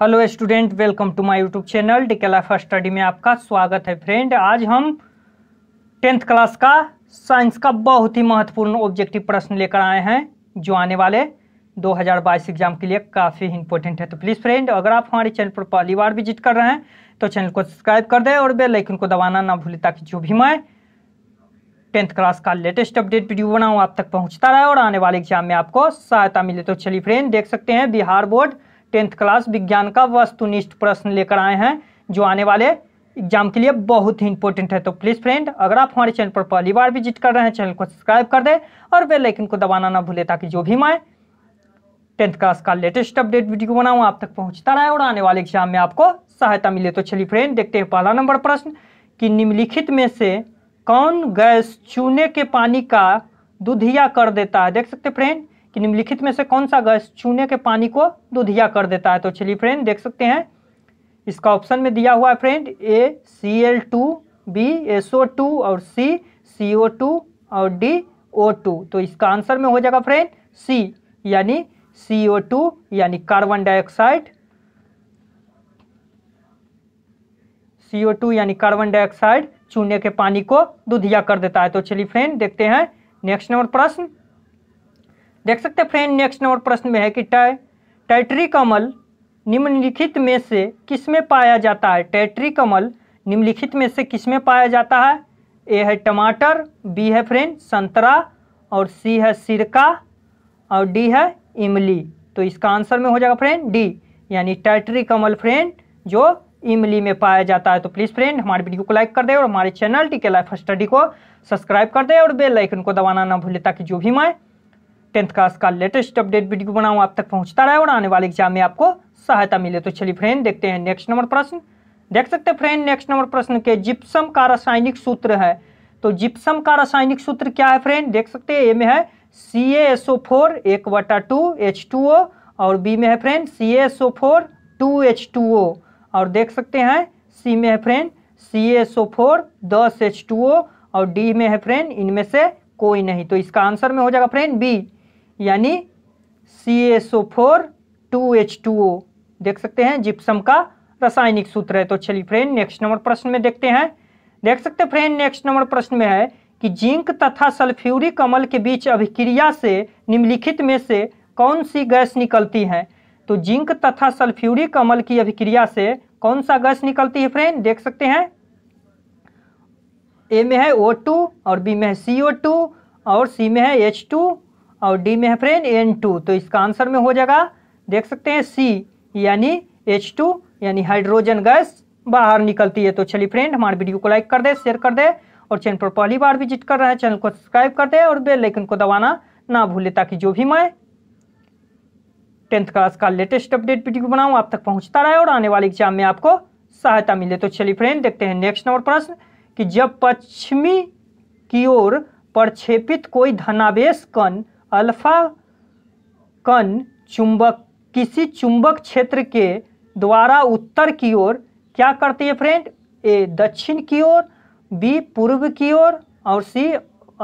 hello student welcome to my YouTube channel D K life study में आपका स्वागत है फ्रेंड आज हम टेंथ क्लास का साइंस का बहुत ही महत्वपूर्ण ऑब्जेक्टिव प्रश्न लेकर आए हैं जो आने वाले 2022 एग्जाम के लिए काफ़ी इंपॉर्टेंट है तो प्लीज़ फ्रेंड अगर आप हमारे चैनल पर पहली बार विजिट कर रहे हैं तो चैनल को सब्सक्राइब कर दें और बेलाइकन को दबाना ना भूलें ताकि जो भी मैं टेंथ क्लास का लेटेस्ट अपडेट वीडियो बनाऊँ आप तक पहुँचता रहे और आने वाले एग्जाम में आपको सहायता मिले तो चलिए फ्रेंड देख सकते हैं बिहार बोर्ड टेंथ क्लास विज्ञान का वस्तुनिष्ठ प्रश्न लेकर आए हैं जो आने वाले एग्जाम के लिए बहुत ही इंपॉर्टेंट है तो प्लीज़ फ्रेंड अगर आप हमारे चैनल पर पहली बार विजिट कर रहे हैं चैनल को सब्सक्राइब कर दे और बेल को दबाना ना भूले ताकि जो भी मैं टेंथ क्लास का लेटेस्ट अपडेट वीडियो बनाऊँ आप तक पहुँचता रहे और आने वाले एग्जाम में आपको सहायता मिले तो चलिए फ्रेंड देखते हैं पहला नंबर प्रश्न कि निम्नलिखित में से कौन गैस चूने के पानी का दुधिया कर देता है देख सकते फ्रेंड कि निम्नलिखित में से कौन सा गैस चूने के पानी को दुधिया कर देता है तो चलिए फ्रेंड देख सकते हैं इसका ऑप्शन में दिया हुआ है friend A C L two B S O two और सी सी ओ टू और डी ओ टू तो इसका आंसर में हो जाएगा फ्रेंड सी यानी सी ओ टू यानी carbon dioxide C O two यानी कार्बन डाइऑक्साइड चूने के पानी को दुधिया कर देता है तो चलिए फ्रेंड देखते हैं नेक्स्ट नंबर प्रश्न देख सकते हैं फ्रेंड नेक्स्ट नंबर प्रश्न में है कि टै टैट्रिक कमल निम्नलिखित में से किस में पाया जाता है टैट्रिक कमल निम्नलिखित में से किस में पाया जाता है ए है टमाटर बी है फ्रेंड संतरा और सी है सिरका और डी है इमली तो इसका आंसर में हो जाएगा फ्रेंड डी यानी टैट्रिक कमल फ्रेंड जो इमली में पाया जाता है तो प्लीज़ फ्रेंड हमारे वीडियो को लाइक कर दें और हमारे channel D K life study को सब्सक्राइब कर दें और बेल आइकन को दबाना ना भूलें ताकि जो भी मैं टेंथ क्लास का लेटेस्ट अपडेट वीडियो बनाऊँ आप तक पहुँचता रहे और आने वाले एग्जाम में आपको सहायता मिले तो चलिए फ्रेंड देखते हैं नेक्स्ट नंबर प्रश्न देख सकते हैं फ्रेंड नेक्स्ट नंबर प्रश्न के जिप्सम का रासायनिक सूत्र है तो जिप्सम का रासायनिक सूत्र क्या है फ्रेंड देख सकते हैं ए में है सी एस ओ फोर एक वटा टू एच टू ओ और बी में है friend C S O four two H two O और देख सकते हैं सी में है friend C S O four दस एच टू ओ और डी में है फ्रेंड इनमें से कोई नहीं तो इसका आंसर में हो जाएगा फ्रेंड बी यानी C S O four two H two O देख सकते हैं जिप्सम का रासायनिक सूत्र है तो चलिए फ्रेंड नेक्स्ट नंबर प्रश्न में देखते हैं देख सकते हैं फ्रेंड नेक्स्ट नंबर प्रश्न में है कि जिंक तथा सल्फ्यूरिक अम्ल के बीच अभिक्रिया से निम्नलिखित में से कौन सी गैस निकलती है तो जिंक तथा सल्फ्यूरिक अम्ल की अभिक्रिया से कौन सा गैस निकलती है फ्रेंड देख सकते हैं ए में है ओ टू और बी में है सी ओ टू और सी में है एच टू और डी में है फ्रेंड एन टू तो इसका आंसर में हो जाएगा देख सकते हैं सी यानी एच टू यानी हाइड्रोजन गैस बाहर निकलती है तो चलिए फ्रेंड हमारे वीडियो को लाइक कर दे शेयर कर दे और चैनल पर पहली बार विजिट कर रहे हैं चैनल को सब्सक्राइब कर दे और बेल आइकन को दबाना ना भूले ताकि जो भी मैं टेंथ क्लास का लेटेस्ट अपडेट वीडियो बनाऊँ आप तक पहुँचता रहे और आने वाले एग्जाम में आपको सहायता मिले तो चलिए फ्रेंड देखते हैं नेक्स्ट नंबर प्रश्न कि जब पश्चिमी की ओर प्रक्षेपित कोई धनावेश कण अल्फा कण चुंबक किसी चुंबक क्षेत्र के द्वारा उत्तर की ओर क्या करती है फ्रेंड ए दक्षिण की ओर बी पूर्व की ओर और सी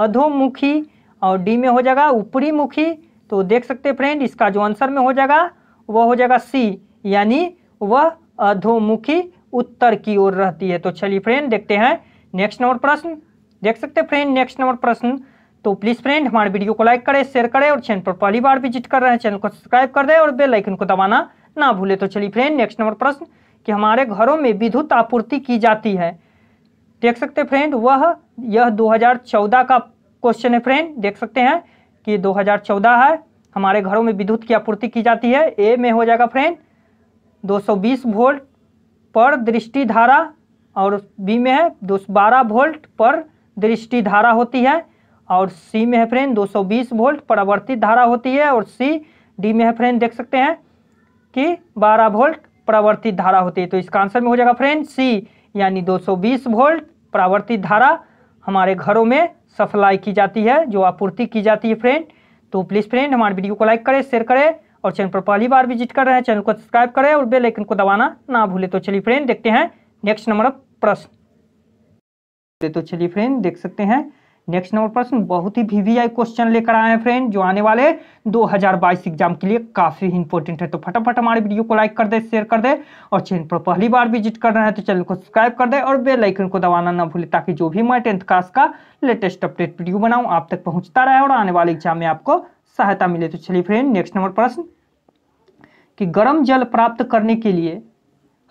अधोमुखी और डी में हो जाएगा ऊपरी मुखी तो देख सकते हैं फ्रेंड इसका जो आंसर में हो जाएगा वह हो जाएगा सी यानी वह अधोमुखी उत्तर की ओर रहती है तो चलिए फ्रेंड देखते हैं नेक्स्ट नंबर प्रश्न देख सकते हैं फ्रेंड नेक्स्ट नंबर प्रश्न तो प्लीज़ फ्रेंड हमारे वीडियो को लाइक करें शेयर करें और चैनल पर पहली बार विजिट कर रहे हैं चैनल को सब्सक्राइब कर दें और बेल आइकन को दबाना ना भूलें तो चलिए फ्रेंड नेक्स्ट नंबर प्रश्न कि हमारे घरों में विद्युत आपूर्ति की जाती है देख सकते फ्रेंड वह यह दो का क्वेश्चन है फ्रेंड देख सकते हैं कि दो है हमारे घरों में विद्युत की आपूर्ति की जाती है ए में हो जाएगा फ्रेंड 220 वोल्ट पर दृष्टि धारा और बी में है बारह वोल्ट पर दृष्टि धारा होती है और सी में है फ्रेंड 220 वोल्ट परावर्तित धारा होती है और सी डी में है फ्रेंड देख सकते हैं कि 12 वोल्ट परावर्तित धारा होती है तो इसका आंसर में हो जाएगा फ्रेंड सी यानी 220 वोल्ट परावर्तित धारा हमारे घरों में सप्लाई की जाती है जो आपूर्ति की जाती है फ्रेंड तो प्लीज़ फ्रेंड हमारे वीडियो को लाइक करें शेयर करें और चैनल पर पहली बार विजिट कर रहे हैं चैनल को सब्सक्राइब करें और बेलाइकन को दबाना ना भूलें तो चलिए फ्रेंड देखते हैं नेक्स्ट नंबर प्रश्न तो चलिए फ्रेंड देख सकते हैं नेक्स्ट नंबर प्रश्न बहुत ही वीवीआई क्वेश्चन लेकर आए हैं फ्रेंड जो आने वाले 2022 एग्जाम के लिए काफी इंपॉर्टेंट है तो फटाफट हमारे वीडियो को लाइक कर दे शेयर कर दे और चैनल पर पहली बार विजिट कर रहे हैं तो चैनल को सब्सक्राइब कर दे और बेल आइकन को दबाना ना भूले ताकि जो भी मैं टेंथ क्लास का लेटेस्ट अपडेट वीडियो बनाऊँ आप तक पहुँचता रहे और आने वाले एग्जाम में आपको सहायता मिले तो चलिए फ्रेंड नेक्स्ट नंबर प्रश्न कि गर्म जल प्राप्त करने के लिए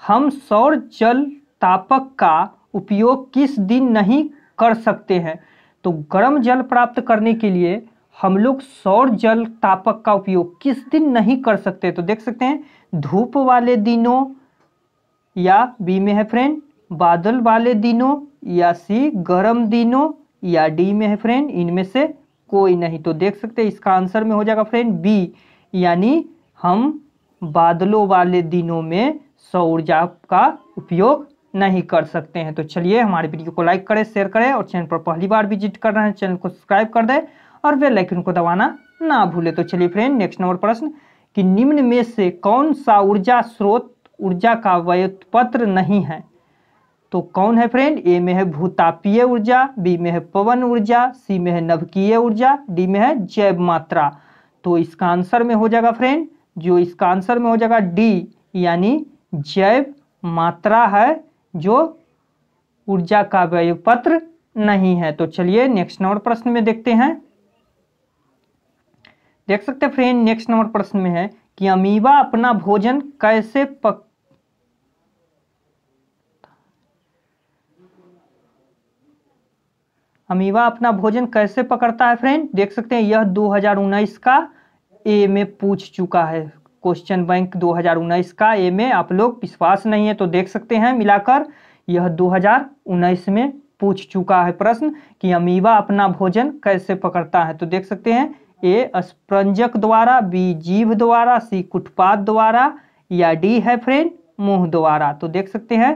हम सौर जल तापक का उपयोग किस दिन नहीं कर सकते हैं तो गर्म जल प्राप्त करने के लिए हम लोग सौर जल तापक का उपयोग किस दिन नहीं कर सकते तो देख सकते हैं धूप वाले दिनों या बी में है फ्रेंड बादल वाले दिनों या सी गर्म दिनों या डी में है फ्रेंड इनमें से कोई नहीं तो देख सकते हैं इसका आंसर में हो जाएगा फ्रेंड बी यानी हम बादलों वाले दिनों में सौर ऊर्जा का उपयोग नहीं कर सकते हैं तो चलिए हमारे वीडियो को लाइक करें शेयर करें और चैनल पर पहली बार विजिट कर रहे हैं चैनल को सब्सक्राइब कर दें और वे को दबाना ना भूले तो चलिए फ्रेंड नेक्स्ट नंबर प्रश्न कि निम्न में से कौन सा ऊर्जा स्रोत ऊर्जा का व्युत्पत्र नहीं है तो कौन है फ्रेंड ए में है भूतापीय ऊर्जा बी में है पवन ऊर्जा सी में है नवकीय ऊर्जा डी में है जैव मात्रा तो इसका आंसर में हो जाएगा फ्रेंड जो इसका आंसर में हो जाएगा डी यानी जैव मात्रा है जो ऊर्जा का व्यय पत्र नहीं है तो चलिए नेक्स्ट नंबर प्रश्न में देखते हैं देख सकते हैं फ्रेंड नेक्स्ट नंबर प्रश्न में है कि अमीबा अपना भोजन कैसे पक अमीबा अपना भोजन कैसे पकड़ता है फ्रेंड देख सकते हैं यह 2019 का ए में पूछ चुका है क्वेश्चन बैंक 2019 का ए में आप लोग विश्वास नहीं है तो देख सकते हैं मिलाकर यह 2019 में पूछ चुका है प्रश्न कि अमीबा अपना भोजन कैसे पकड़ता है तो देख सकते हैं ए स्प्रंजक द्वारा बी जीव द्वारा सी कुटपात द्वारा या डी है फ्रेंड मुंह द्वारा तो देख सकते हैं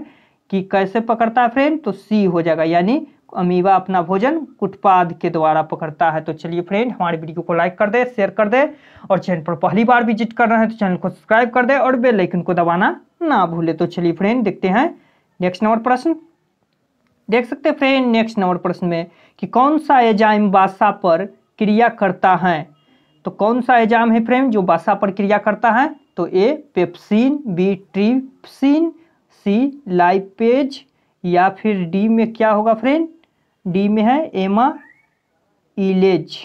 कि कैसे पकड़ता है फ्रेंड तो सी हो जाएगा यानी अमीबा अपना भोजन कुटपाद के द्वारा पकड़ता है तो चलिए फ्रेंड हमारे वीडियो को लाइक कर दे शेयर कर दे और चैनल पर पहली बार विजिट कर रहे हैं तो चैनल को सब्सक्राइब कर दे और बेल आइकन को दबाना ना भूले तो चलिए फ्रेंड देखते हैं नेक्स्ट नंबर प्रश्न देख सकते हैं फ्रेंड नेक्स्ट नंबर प्रश्न में कि कौन सा एजाइम बादशाह पर क्रिया करता है तो कौन सा एजाम है फ्रेंड जो बादशाह पर क्रिया करता है तो A pepsin B trypsin C lipase या फिर डी में क्या होगा फ्रेंड डी में है एमा इलेज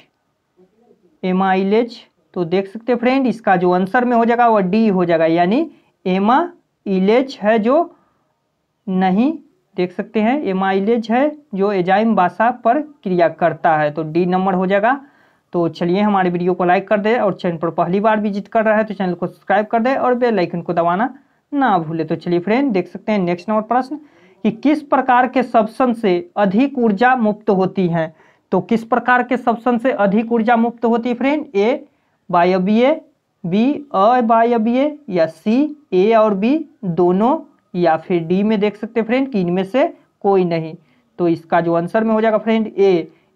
एमा इलेज तो देख सकते फ्रेंड इसका जो आंसर में हो जाएगा वह डी हो जाएगा यानी एमा इलेज है जो नहीं देख सकते हैं इलेज है जो एजाइम बासा पर क्रिया करता है तो डी नंबर हो जाएगा तो चलिए हमारे वीडियो को लाइक कर दे और चैनल पर पहली बार विजिट कर रहा है तो चैनल को सब्सक्राइब कर दे और बेल आइकन को दबाना ना भूले तो चलिए फ्रेंड देख सकते हैं नेक्स्ट नंबर प्रश्न कि किस प्रकार के सब्सन से अधिक ऊर्जा मुक्त होती है तो किस प्रकार के सब्सन से अधिक ऊर्जा मुक्त होती है फ्रेंड ए वायवीय बी अवायवीय या सी ए और बी दोनों या फिर डी में देख सकते फ्रेंड कि इनमें से कोई नहीं तो इसका जो आंसर में हो जाएगा फ्रेंड ए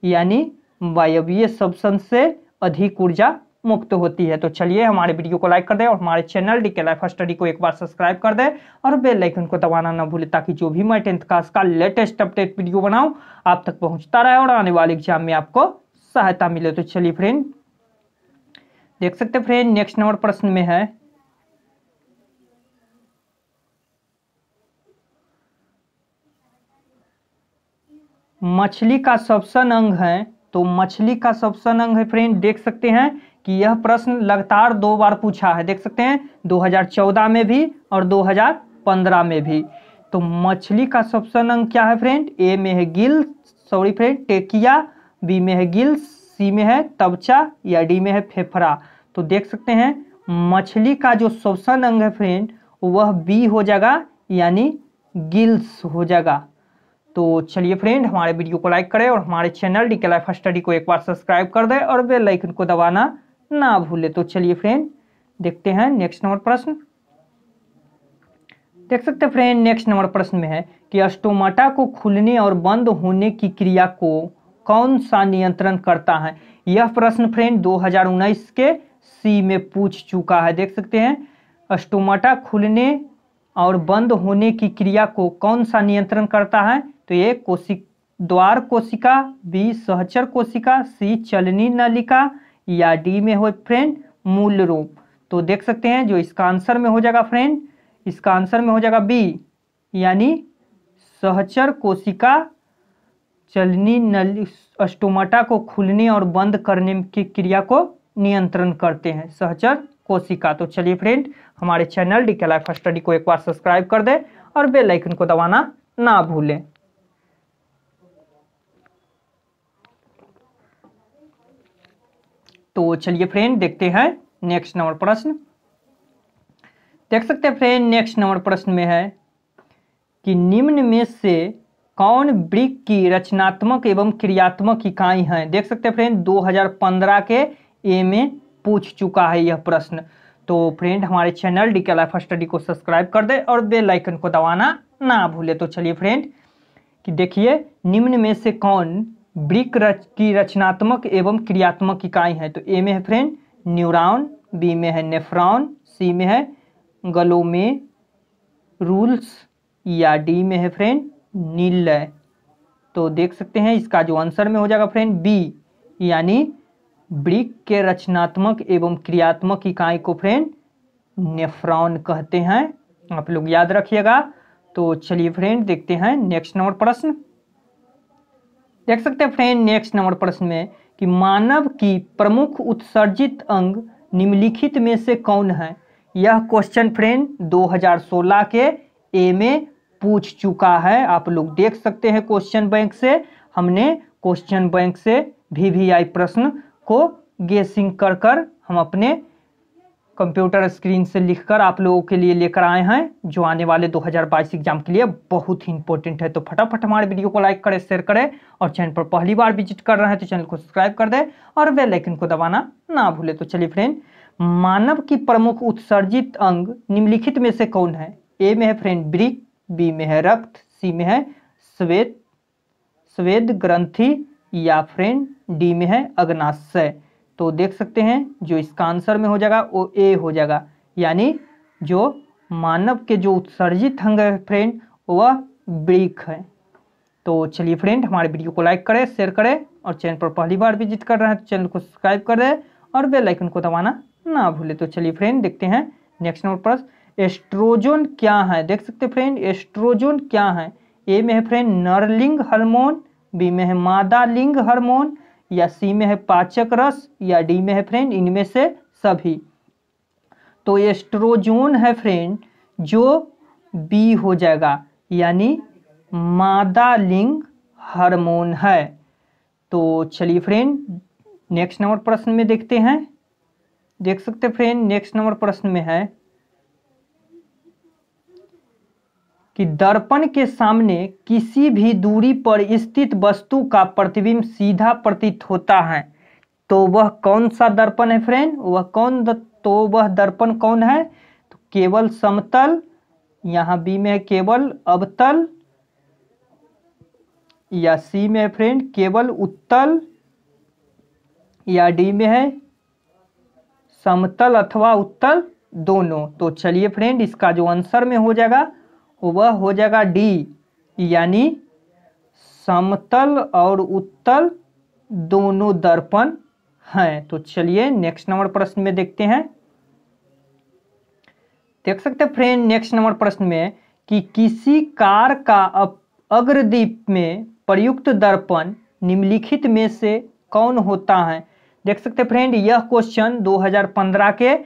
यानी वायवीय सब्सन से अधिक ऊर्जा मुक्त होती है तो चलिए हमारे वीडियो को लाइक कर दें और हमारे channel D K life study को एक बार सब्सक्राइब कर दें और बेल आइकन को दबाना ना भूलें ताकि जो भी मैं टेंथ क्लास का लेटेस्ट अपडेट वीडियो बनाऊँ आप तक पहुँचता रहे और आने वाले एग्जाम में आपको सहायता मिले तो चलिए फ्रेंड देख सकते फ्रेंड नेक्स्ट नंबर प्रश्न में है मछली का सबसन अंग है तो मछली का सबसन अंग है फ्रेंड देख सकते हैं कि यह प्रश्न लगातार दो बार पूछा है देख सकते हैं 2014 में भी और 2015 में भी तो मछली का सबसे अंग क्या है फ्रेंड ए में है गिल सॉरी फ्रेंड टेकिया बी में है गिल सी में है तबचा या डी में है फेफड़ा तो देख सकते हैं मछली का जो शोषण अंग है फ्रेंड वह बी हो जाएगा यानी गिल्स हो जाएगा तो चलिए फ्रेंड हमारे वीडियो को लाइक करें और हमारे channel D K life study को एक बार सब्सक्राइब कर दें और बेल आइकन को दबाना ना भूले तो चलिए फ्रेंड देखते हैं नेक्स्ट नंबर प्रश्न देख सकते हैं फ्रेंड नेक्स्ट नंबर प्रश्न में है कि अस्टोमाटा को खुलने और बंद होने की क्रिया को कौन सा नियंत्रण करता है यह प्रश्न फ्रेंड 2019 के सी में पूछ चुका है देख सकते हैं अस्टोमाटा खुलने और बंद होने की क्रिया को कौन सा नियंत्रण करता है तो ये कोशिक द्वार कोशिका बी सहचर कोशिका सी चलनी नलिका या डी में हो फ्रेंड मूल रूप तो देख सकते हैं जो इसका आंसर में हो जाएगा फ्रेंड इसका आंसर में हो जाएगा बी यानी सहचर कोशिका चलनी नल अस्टोमाटा को खुलने और बंद करने की क्रिया को नियंत्रण करते हैं सहचर कोशिका तो चलिए फ्रेंड हमारे channel D K life study को एक बार सब्सक्राइब कर दें और बेल आइकन को दबाना ना भूलें तो चलिए फ्रेंड देखते हैं नेक्स्ट नंबर प्रश्न देख सकते हैं फ्रेंड नेक्स्ट नंबर प्रश्न में है कि निम्न में से कौन ब्रिक की रचनात्मक एवं क्रियात्मक इकाई है देख सकते हैं फ्रेंड 2015 के ए में पूछ चुका है यह प्रश्न तो फ्रेंड हमारे channel D K life study को सब्सक्राइब कर दे और बेल आइकन को दबाना ना भूले तो चलिए फ्रेंड कि देखिए निम्न में से कौन ब्रिक रच की रचनात्मक एवं क्रियात्मक इकाई है तो ए में है फ्रेंड न्यूरॉन बी में है नेफ्रॉन सी में है गलोमे रूल्स या डी में है फ्रेंड नील तो देख सकते हैं इसका जो आंसर में हो जाएगा फ्रेंड बी यानी ब्रिक के रचनात्मक एवं क्रियात्मक इकाई को फ्रेंड नेफ्रॉन कहते हैं आप लोग याद रखिएगा तो चलिए फ्रेंड देखते हैं नेक्स्ट नंबर प्रश्न देख सकते हैं फ्रेंड नेक्स्ट नंबर प्रश्न में कि मानव की प्रमुख उत्सर्जित अंग निम्नलिखित में से कौन है यह क्वेश्चन फ्रेंड 2016 के ए में पूछ चुका है आप लोग देख सकते हैं क्वेश्चन बैंक से हमने क्वेश्चन बैंक से वी वी आई प्रश्न को गेसिंग कर कर हम अपने कंप्यूटर स्क्रीन से लिखकर आप लोगों के लिए लेकर आए हैं जो आने वाले 2022 एग्जाम के लिए बहुत ही इंपॉर्टेंट है तो फटाफट हमारे वीडियो को लाइक करें शेयर करें और चैनल पर पहली बार विजिट कर रहे हैं तो चैनल को सब्सक्राइब कर दें और बेल आइकन को दबाना ना भूले तो चलिए फ्रेंड मानव की प्रमुख उत्सर्जित अंग निम्नलिखित में से कौन है ए में है फ्रेंड ब्रिक बी में है रक्त सी में है श्वेत श्वेद ग्रंथि या फ्रेंड डी में है अग्नाशय तो देख सकते हैं जो इसका आंसर में हो जाएगा वो ए हो जाएगा यानी जो मानव के जो उत्सर्जित अंग है फ्रेंड वह ब्रिक है तो चलिए फ्रेंड हमारे वीडियो को लाइक करें शेयर करें और चैनल पर पहली बार विजिट कर रहे हैं तो चैनल को सब्सक्राइब कर दें और बेल आइकन को दबाना ना भूलें तो चलिए फ्रेंड देखते हैं नेक्स्ट नंबर पर एस्ट्रोजोन क्या है देख सकते फ्रेंड एस्ट्रोजोन क्या है ए में है फ्रेंड नरलिंग हार्मोन बी में है मादा लिंग हार्मोन या सी में है पाचक रस या डी में है फ्रेंड इनमें से सभी तो एस्ट्रोजोन है फ्रेंड जो बी हो जाएगा यानी मादा लिंग हार्मोन है तो चलिए फ्रेंड नेक्स्ट नंबर प्रश्न में देखते हैं देख सकते फ्रेंड नेक्स्ट नंबर प्रश्न में है कि दर्पण के सामने किसी भी दूरी पर स्थित वस्तु का प्रतिबिंब सीधा प्रतीत होता है तो वह कौन सा दर्पण है फ्रेंड वह कौन द, तो वह दर्पण कौन है तो केवल समतल यहाँ बी में है केवल अवतल या सी में है फ्रेंड केवल उत्तल या डी में है समतल अथवा उत्तल दोनों तो चलिए फ्रेंड इसका जो आंसर में हो जाएगा तो वह हो जाएगा डी यानी समतल और उत्तल दोनों दर्पण हैं तो चलिए नेक्स्ट नंबर प्रश्न में देखते हैं देख सकते फ्रेंड नेक्स्ट नंबर प्रश्न में कि किसी कार का अग्रदीप में प्रयुक्त दर्पण निम्नलिखित में से कौन होता है देख सकते फ्रेंड यह क्वेश्चन 2015 के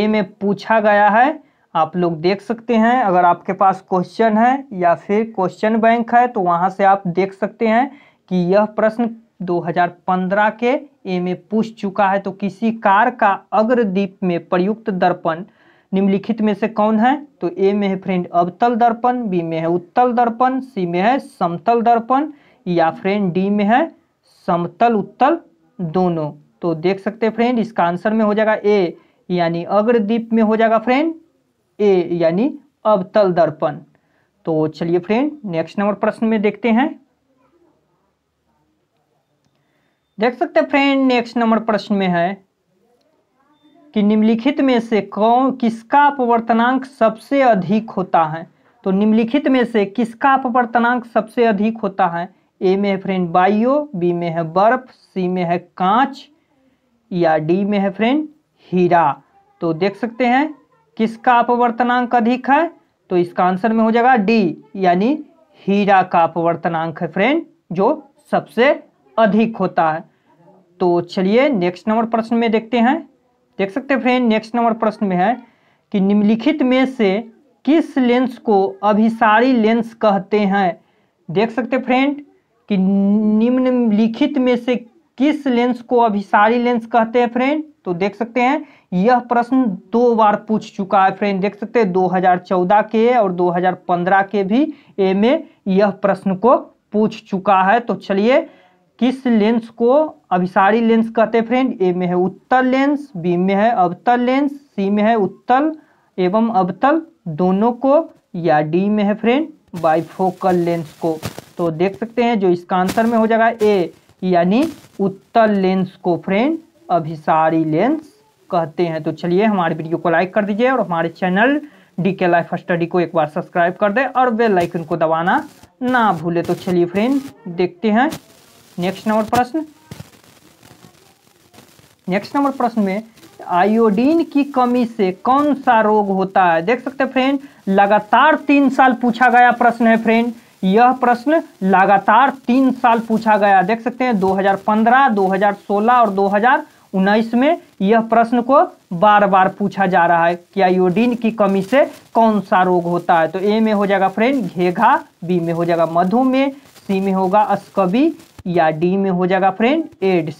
ए में पूछा गया है आप लोग देख सकते हैं अगर आपके पास क्वेश्चन है या फिर क्वेश्चन बैंक है तो वहाँ से आप देख सकते हैं कि यह प्रश्न 2015 के ए में पूछ चुका है तो किसी कार का अग्रदीप में प्रयुक्त दर्पण निम्नलिखित में से कौन है तो ए में है फ्रेंड अवतल दर्पण बी में है उत्तल दर्पण सी में है समतल दर्पण या फ्रेंड डी में है समतल उत्तल दोनों तो देख सकते हैं फ्रेंड इसका आंसर में हो जाएगा ए यानी अग्रदीप में हो जाएगा फ्रेंड ए यानी अवतल दर्पण तो चलिए फ्रेंड नेक्स्ट नंबर प्रश्न में देखते हैं देख सकते हैं फ्रेंड नेक्स्ट नंबर प्रश्न में है कि निम्नलिखित में से कौन किसका अपवर्तनांक सबसे अधिक होता है तो निम्नलिखित में से किसका अपवर्तनांक सबसे अधिक होता है ए में है फ्रेंड बायो बी में है बर्फ सी में है कांच या डी में है फ्रेंड हीरा तो देख सकते हैं किसका अपवर्तनांक अधिक है तो इसका आंसर में हो जाएगा डी यानी हीरा का अपवर्तनांक है फ्रेंड जो सबसे अधिक होता है तो चलिए नेक्स्ट नंबर प्रश्न में देखते हैं देख सकते हैं फ्रेंड नेक्स्ट नंबर प्रश्न में है कि निम्नलिखित में से किस लेंस को अभिसारी लेंस कहते हैं देख सकते फ्रेंड कि निम्नलिखित में से किस लेंस को अभिसारी लेंस कहते हैं फ्रेंड तो देख सकते हैं यह प्रश्न दो बार पूछ चुका है फ्रेंड देख सकते हैं 2014 के और 2015 के भी ए में यह प्रश्न को पूछ चुका है तो चलिए किस लेंस को अभिसारी लेंस कहते हैं फ्रेंड ए में है उत्तल लेंस बी में है अवतल लेंस सी में है उत्तल एवं अवतल दोनों को या डी में है फ्रेंड बाइफोकल लेंस को तो देख सकते हैं जो इसका आंसर में हो जाएगा ए यानी उत्तल लेंस को फ्रेंड अभिसारी लेंस कहते हैं तो चलिए हमारे वीडियो को लाइक कर दीजिए और हमारे channel D K life study को एक बार सब्सक्राइब कर दें और वे लाइकन को दबाना ना भूले तो चलिए फ्रेंड देखते हैं नेक्स्ट नंबर प्रश्न नेक्स्ट नंबर प्रश्न में आयोडीन की कमी से कौन सा रोग होता है देख सकते हैं फ्रेंड लगातार तीन साल पूछा गया प्रश्न है फ्रेंड यह प्रश्न लगातार तीन साल पूछा गया देख सकते हैं 2015, 2016 और उन्नीस में यह प्रश्न को बार बार पूछा जा रहा है कि आयोडीन की कमी से कौन सा रोग होता है तो ए में हो जाएगा फ्रेंड घेघा बी में हो जाएगा मधुमेह सी में होगा अस्कबी या डी में हो जाएगा फ्रेंड एड्स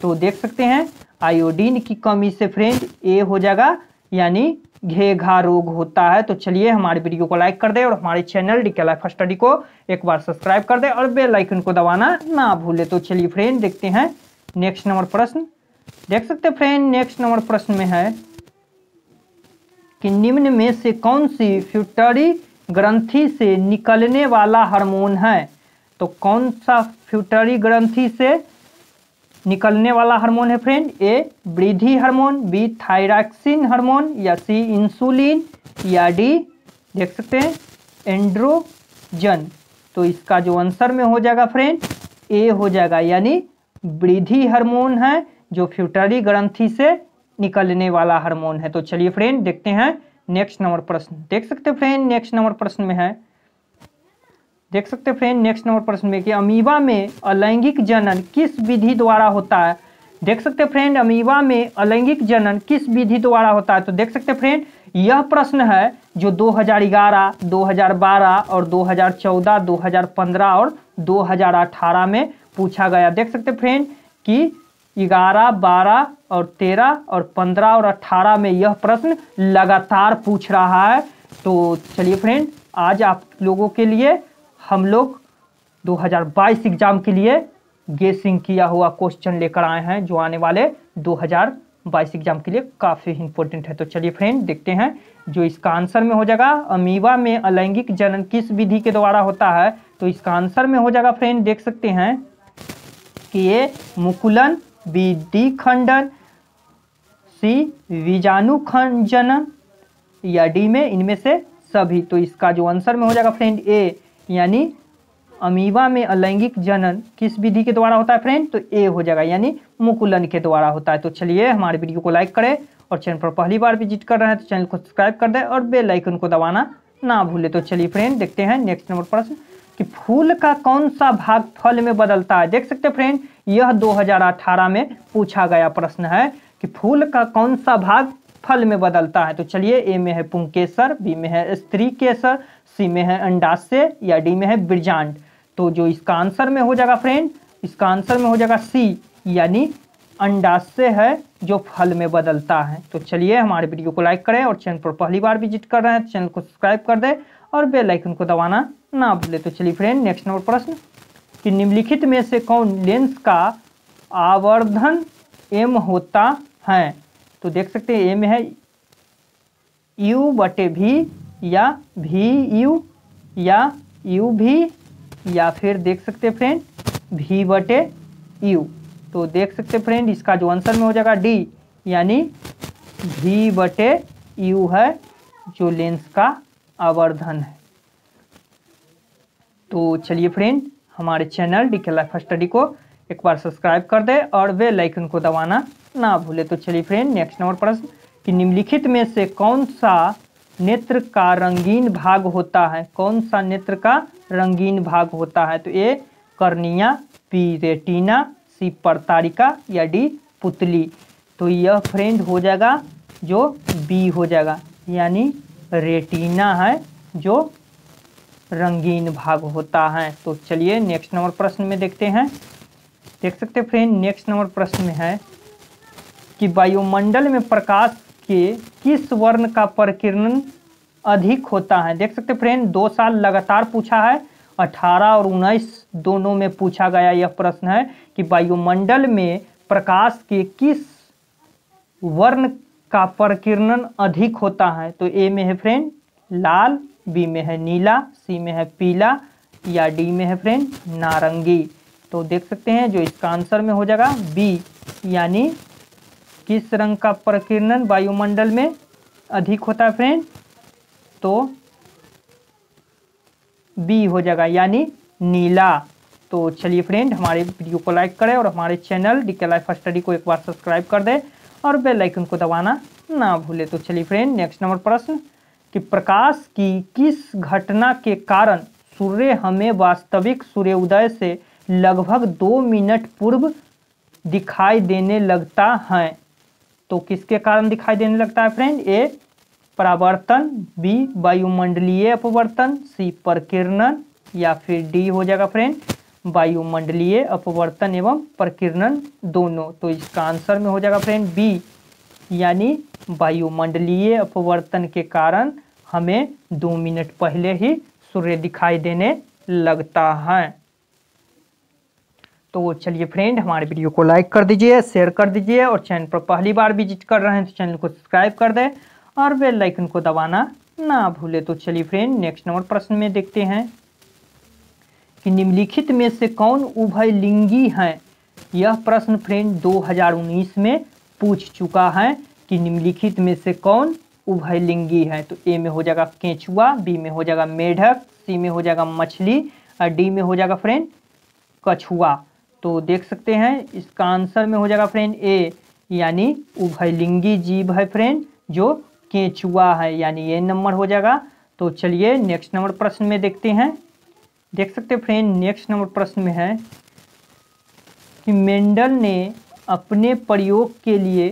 तो देख सकते हैं आयोडीन की कमी से फ्रेंड ए हो जाएगा यानी घेघा रोग होता है तो चलिए हमारे वीडियो को लाइक कर दें और हमारे channel D K life study को एक बार सब्सक्राइब कर दें और बेल आइकन को दबाना ना भूले तो चलिए फ्रेंड देखते हैं नेक्स्ट नंबर प्रश्न देख सकते हैं फ्रेंड नेक्स्ट नंबर प्रश्न में है कि निम्न में से कौन सी फ्यूटरी ग्रंथि से निकलने वाला हार्मोन है तो कौन सा फ्यूटरी ग्रंथि से निकलने वाला हार्मोन है फ्रेंड ए वृद्धि हार्मोन बी थायरॉक्सिन हार्मोन या सी इंसुलिन या डी देख सकते हैं एंड्रोजन तो इसका जो आंसर में हो जाएगा फ्रेंड ए हो जाएगा यानी वृद्धि हार्मोन है जो फ्यूटरी ग्रंथि से निकलने वाला हार्मोन है तो चलिए फ्रेंड देखते हैं नेक्स्ट नंबर प्रश्न देख सकते फ्रेंड नेक्स्ट नंबर प्रश्न में है देख सकते फ्रेंड नेक्स्ट नंबर प्रश्न में कि अमीबा में अलैंगिक जनन किस विधि द्वारा होता है देख सकते फ्रेंड अमीबा में अलैंगिक जनन किस विधि द्वारा होता है तो देख सकते फ्रेंड यह प्रश्न है जो 2011, 2012 और 2014, 2015 और 2018 में पूछा गया देख सकते फ्रेंड कि ग्यारह बारह और तेरह और पंद्रह और अट्ठारह में यह प्रश्न लगातार पूछ रहा है तो चलिए फ्रेंड आज आप लोगों के लिए हम लोग 2022 एग्जाम के लिए गेसिंग किया हुआ क्वेश्चन लेकर आए हैं जो आने वाले 2022 एग्जाम के लिए काफ़ी इंपॉर्टेंट है तो चलिए फ्रेंड देखते हैं जो इसका आंसर में हो जाएगा अमीवा में अलैंगिक जनन किस विधि के द्वारा होता है तो इसका आंसर में हो जाएगा फ्रेंड देख सकते हैं कि ये मुकुलन बी डी खंडन सी बीजाणु खंजनन या डी में इनमें से सभी तो इसका जो आंसर में हो जाएगा फ्रेंड ए यानी अमीबा में अलैंगिक जनन किस विधि के द्वारा होता है फ्रेंड तो ए हो जाएगा यानी मुकुलन के द्वारा होता है तो चलिए हमारे वीडियो को लाइक करें और चैनल पर पहली बार विजिट कर रहे हैं तो चैनल को सब्सक्राइब कर दें और बेल आइकन को दबाना ना भूलें तो चलिए फ्रेंड देखते हैं नेक्स्ट नंबर प्रश्न कि फूल का कौन सा भाग फल में बदलता है देख सकते हैं फ्रेंड यह 2018 में पूछा गया प्रश्न है कि फूल का कौन सा भाग फल में बदलता है तो चलिए ए में है पुंकेसर बी में है स्त्री केसर सी में है अंडाशय या डी में है ब्रिजांड तो जो इसका आंसर में हो जाएगा फ्रेंड इसका आंसर में हो जाएगा सी यानी अंडाशय है जो फल में बदलता है तो चलिए हमारे वीडियो को लाइक करें और चैनल पर पहली बार विजिट कर रहे हैं तो चैनल को सब्सक्राइब कर दें और बेल आइकन को दबाना ना भूलें तो चलिए फ्रेंड नेक्स्ट नंबर प्रश्न कि निम्नलिखित में से कौन लेंस का आवर्धन एम होता है तो देख सकते हैं एम है यू बटे भी या भी यू या यू भी या फिर देख सकते हैं फ्रेंड भी बटे यू तो देख सकते फ्रेंड इसका जो आंसर में हो जाएगा डी यानी भी बटे यू है जो लेंस का आवर्धन है तो चलिए फ्रेंड हमारे channel D K life study को एक बार सब्सक्राइब कर दे और वे लाइकन को दबाना ना भूले तो चलिए फ्रेंड नेक्स्ट नंबर प्रश्न कि निम्नलिखित में से कौन सा नेत्र का रंगीन भाग होता है कौन सा नेत्र का रंगीन भाग होता है तो A cornea B retina C परतारिका या डी पुतली तो यह फ्रेंड हो जाएगा जो बी हो जाएगा यानी रेटिना है जो रंगीन भाग होता है तो चलिए नेक्स्ट नंबर प्रश्न में देखते हैं देख सकते हैं फ्रेंड नेक्स्ट नंबर प्रश्न में है कि वायुमंडल में प्रकाश के किस वर्ण का प्रकीर्णन अधिक होता है देख सकते फ्रेंड दो साल लगातार पूछा है अठारह और उन्नीस दोनों में पूछा गया यह प्रश्न है कि वायुमंडल में प्रकाश के किस वर्ण का प्रकीर्णन अधिक होता है तो ए में है फ्रेंड लाल बी में है नीला सी में है पीला या डी में है फ्रेंड नारंगी तो देख सकते हैं जो इसका आंसर में हो जाएगा बी यानी किस रंग का प्रकीर्णन वायुमंडल में अधिक होता है फ्रेंड तो बी हो जाएगा यानी नीला तो चलिए फ्रेंड हमारे वीडियो को लाइक करें और हमारे channel D K life study को एक बार सब्सक्राइब कर दें और बेल आइकन को दबाना ना भूले तो चलिए फ्रेंड नेक्स्ट नंबर प्रश्न कि प्रकाश की किस घटना के कारण सूर्य हमें वास्तविक सूर्योदय से लगभग दो मिनट पूर्व दिखाई देने लगता है तो किसके कारण दिखाई देने लगता है फ्रेंड ए परावर्तन बी वायुमंडलीय अपवर्तन सी प्रकीर्णन या फिर डी हो जाएगा फ्रेंड वायुमंडलीय अपवर्तन एवं प्रकीर्णन दोनों तो इसका आंसर में हो जाएगा फ्रेंड बी यानी वायुमंडलीय अपवर्तन के कारण हमें दो मिनट पहले ही सूर्य दिखाई देने लगता है तो चलिए फ्रेंड हमारे वीडियो को लाइक कर दीजिए शेयर कर दीजिए और चैनल पर पहली बार विजिट कर रहे हैं तो चैनल को सब्सक्राइब कर दें और बेल आइकन को दबाना ना भूले तो चलिए फ्रेंड नेक्स्ट नंबर प्रश्न में देखते हैं कि निम्नलिखित में से कौन उभय लिंगी है यह प्रश्न फ्रेंड 2019 में पूछ चुका है कि निम्नलिखित में से कौन उभयलिंगी है तो ए में हो जाएगा केंचुआ बी में हो जाएगा मेढक सी में हो जाएगा मछली और डी में हो जाएगा फ्रेंड कछुआ तो देख सकते हैं इसका आंसर में हो जाएगा फ्रेंड ए यानी उभयलिंगी जीव है फ्रेंड जो केंचुआ है यानी ये नंबर हो जाएगा तो चलिए नेक्स्ट नंबर प्रश्न में देखते हैं देख सकते फ्रेंड नेक्स्ट नंबर प्रश्न में है कि मेंडल ने अपने प्रयोग के लिए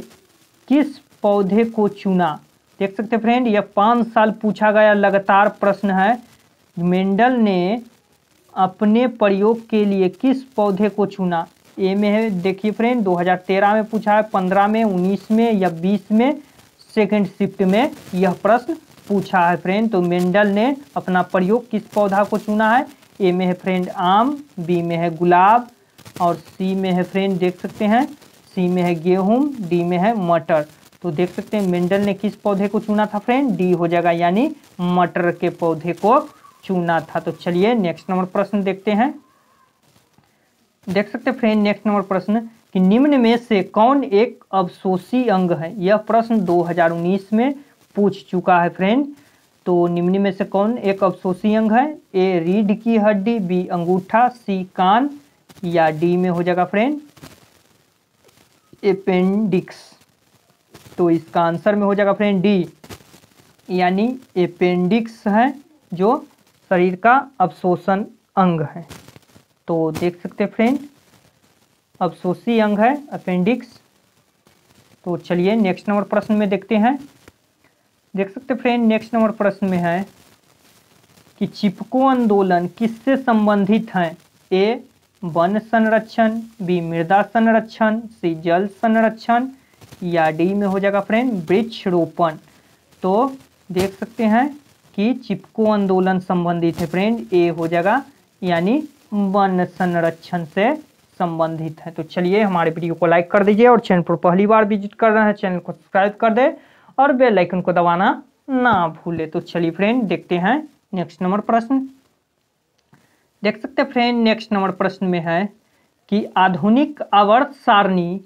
किस पौधे को चुना देख सकते हैं फ्रेंड यह पाँच साल पूछा गया लगातार प्रश्न है मेंडल ने अपने प्रयोग के लिए किस पौधे को चुना ए में है देखिए फ्रेंड 2013 में पूछा है 15 में 19 में या 20 में सेकंड शिफ्ट में यह प्रश्न पूछा है फ्रेंड तो मेंडल ने अपना प्रयोग किस पौधा को चुना है ए में है फ्रेंड आम बी में है गुलाब और सी में है फ्रेंड देख सकते हैं सी में है गेहूं डी में है मटर तो देख सकते हैं मेंडल ने किस पौधे को चुना था फ्रेंड डी हो जाएगा यानी मटर के पौधे को चुना था तो चलिए नेक्स्ट नंबर प्रश्न देखते हैं देख सकते हैं फ्रेंड नेक्स्ट नंबर प्रश्न कि निम्न में से कौन एक अवशोषी अंग है यह प्रश्न 2019 में पूछ चुका है फ्रेंड तो निम्न में से कौन एक अवशोषी अंग है ए रीढ़ की हड्डी बी अंगूठा सी कान या डी में हो जाएगा फ्रेंड एपेंडिक्स तो इसका आंसर में हो जाएगा फ्रेंड डी यानी अपेंडिक्स है जो शरीर का अवशोषण अंग है तो देख सकते हैं फ्रेंड अवशोषी अंग है अपेंडिक्स तो चलिए नेक्स्ट नंबर प्रश्न में देखते हैं देख सकते फ्रेंड नेक्स्ट नंबर प्रश्न में है कि चिपको आंदोलन किससे संबंधित हैं ए वन संरक्षण बी मृदा संरक्षण सी जल संरक्षण या डी में हो जाएगा फ्रेंड वृक्षरोपण तो देख सकते हैं कि चिपको आंदोलन संबंधित है फ्रेंड ए हो जाएगा यानी वन संरक्षण से संबंधित है तो चलिए हमारे वीडियो को लाइक कर दीजिए और चैनल पर पहली बार विजिट कर रहे हैं चैनल को सब्सक्राइब कर दे और बेल आइकन को दबाना ना भूले तो चलिए फ्रेंड देखते हैं नेक्स्ट नंबर प्रश्न देख सकते हैं फ्रेंड नेक्स्ट नंबर प्रश्न में है कि आधुनिक आवर्त सारणी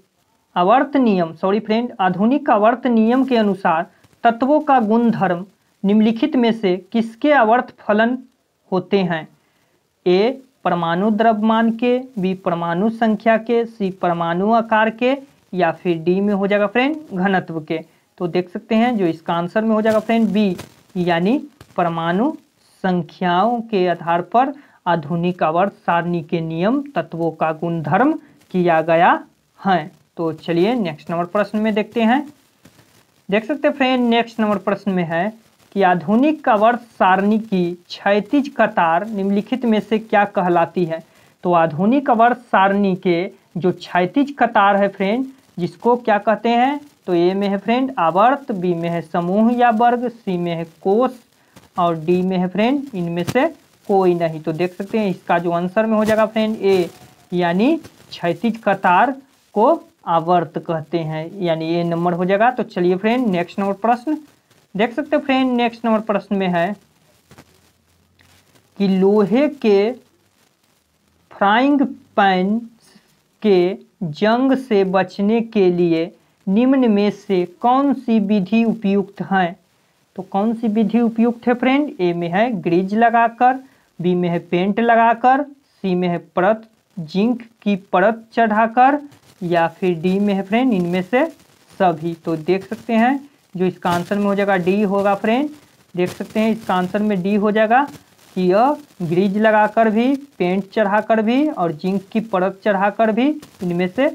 अवर्त नियम सॉरी फ्रेंड आधुनिक अवर्त नियम के अनुसार तत्वों का गुणधर्म निम्नलिखित में से किसके अवर्त फलन होते हैं ए परमाणु द्रव्यमान के बी परमाणु संख्या के सी परमाणु आकार के या फिर डी में हो जाएगा फ्रेंड घनत्व के तो देख सकते हैं जो इसका आंसर में हो जाएगा फ्रेंड बी यानी परमाणु संख्याओं के आधार पर आधुनिक अवर्त सारणी के नियम तत्वों का गुणधर्म किया गया है तो चलिए नेक्स्ट नंबर प्रश्न में देखते हैं देख सकते हैं फ्रेंड नेक्स्ट नंबर प्रश्न में है कि आधुनिक कवर सारणी की क्षैतिज कतार निम्नलिखित में से क्या कहलाती है तो आधुनिक कवर सारणी के जो क्षैतिज कतार है फ्रेंड जिसको क्या कहते हैं तो ए में है फ्रेंड आवर्त बी में है समूह या वर्ग सी में है कोष और डी में है फ्रेंड इनमें से कोई नहीं तो देख सकते हैं इसका जो आंसर में हो जाएगा फ्रेंड ए यानी क्षैतिज कतार को आवर्त कहते हैं यानी ये नंबर हो जाएगा तो चलिए फ्रेंड नेक्स्ट नंबर प्रश्न देख सकते हो फ्रेंड नेक्स्ट नंबर प्रश्न में है कि लोहे के फ्राइंग पैन के जंग से बचने के लिए निम्न में से कौन सी विधि उपयुक्त है तो कौन सी विधि उपयुक्त है फ्रेंड ए में है ग्रीज लगाकर बी में है पेंट लगाकर सी में है परत जिंक की परत चढ़ाकर या फिर डी में है फ्रेंड इनमें से सभी तो देख सकते हैं जो इसका आंसर में हो जाएगा डी होगा फ्रेंड देख सकते हैं इसका आंसर में डी हो जाएगा कि यह ग्रीज लगाकर भी पेंट चढ़ाकर भी और जिंक की परत चढ़ाकर भी इनमें से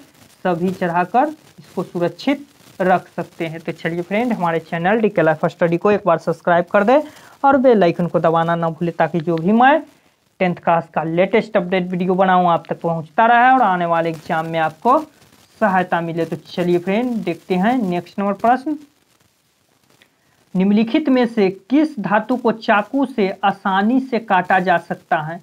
सभी चढ़ाकर इसको सुरक्षित रख सकते हैं तो चलिए फ्रेंड हमारे channel D K life study को एक बार सब्सक्राइब कर दें और बेलाइकन को दबाना ना भूलें ताकि जो भी मैं टेंथ क्लास का लेटेस्ट अपडेट वीडियो बनाऊँ आप तक पहुँचता रहा है और आने वाले एग्जाम में आपको सहायता मिले तो चलिए फ्रेंड देखते हैं नेक्स्ट नंबर प्रश्न निम्नलिखित में से किस धातु को चाकू से आसानी से काटा जा सकता है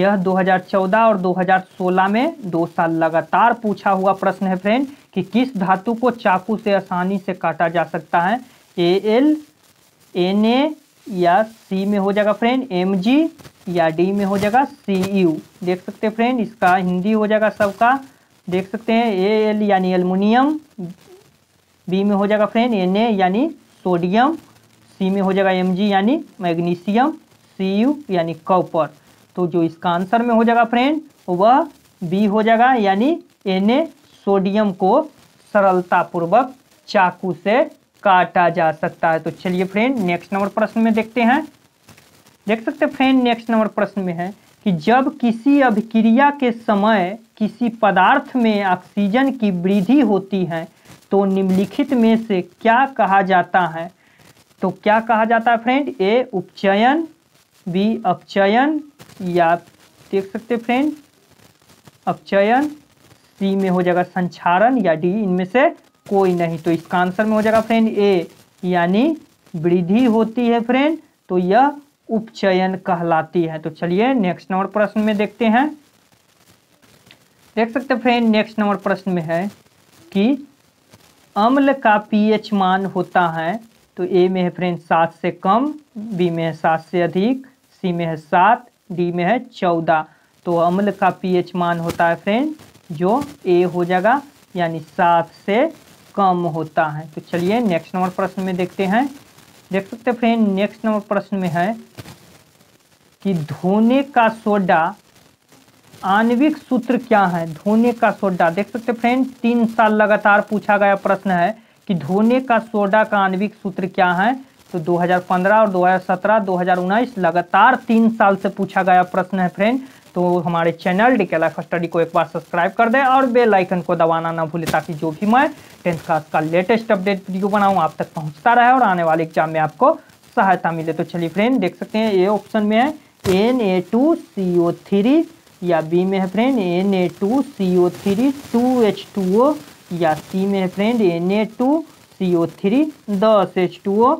यह 2014 और 2016 में दो साल लगातार पूछा हुआ प्रश्न है फ्रेंड कि किस धातु को चाकू से आसानी से काटा जा सकता है ए एल एन ए या सी में हो जाएगा फ्रेंड एम जी या डी में हो जाएगा सी यू देख सकते हैं फ्रेंड इसका हिंदी हो जाएगा सबका देख सकते हैं ए एल यानी एलमिनियम बी में हो जाएगा फ्रेंड एन ए यानी सोडियम सी में हो जाएगा एम जी यानी मैग्नीशियम सी यू यानी कॉपर तो जो इसका आंसर में हो जाएगा फ्रेंड वह बी हो जाएगा यानी एन ए सोडियम को सरलतापूर्वक चाकू से काटा जा सकता है तो चलिए फ्रेंड नेक्स्ट नंबर प्रश्न में देखते हैं देख सकते हैं फ्रेंड नेक्स्ट नंबर प्रश्न में है कि जब किसी अभिक्रिया के समय किसी पदार्थ में ऑक्सीजन की वृद्धि होती है तो निम्नलिखित में से क्या कहा जाता है तो क्या कहा जाता है फ्रेंड ए उपचयन बी अपचयन या देख सकते फ्रेंड अपचयन सी में हो जाएगा संचारण या डी इनमें से कोई नहीं तो इसका आंसर में हो जाएगा फ्रेंड ए यानी वृद्धि होती है फ्रेंड तो यह उपचयन कहलाती है तो चलिए नेक्स्ट नंबर प्रश्न में देखते हैं देख सकते फ्रेंड नेक्स्ट नंबर प्रश्न में है कि अम्ल का पीएच मान होता है तो ए में है फ्रेंड सात से कम बी में है सात से अधिक सी में है सात डी में है चौदह तो अम्ल का पीएच मान होता है फ्रेंड जो ए हो जाएगा यानी सात से कम होता है तो चलिए नेक्स्ट नंबर प्रश्न में देखते हैं देख सकते फ्रेंड नेक्स्ट नंबर प्रश्न में है कि धोने का सोडा आणविक सूत्र क्या है धोने का सोडा देख सकते फ्रेंड तीन साल लगातार पूछा गया प्रश्न है कि धोने का सोडा का आणविक सूत्र क्या है तो 2015 और 2017 2019 लगातार तीन साल से पूछा गया प्रश्न है फ्रेंड तो हमारे channel D K life study को एक बार सब्सक्राइब कर दें और बेल आइकन को दबाना ना भूलें ताकि जो भी मैं टेंथ क्लास का लेटेस्ट अपडेट वीडियो बनाऊँ आप तक पहुँचता रहे और आने वाले एग्जाम में आपको सहायता मिले तो चलिए फ्रेंड देख सकते हैं ए ऑप्शन में है N A two C O three या बी में है friend N A two C O three two H two O या सी में है friend N A two C O three दस एच टू ओ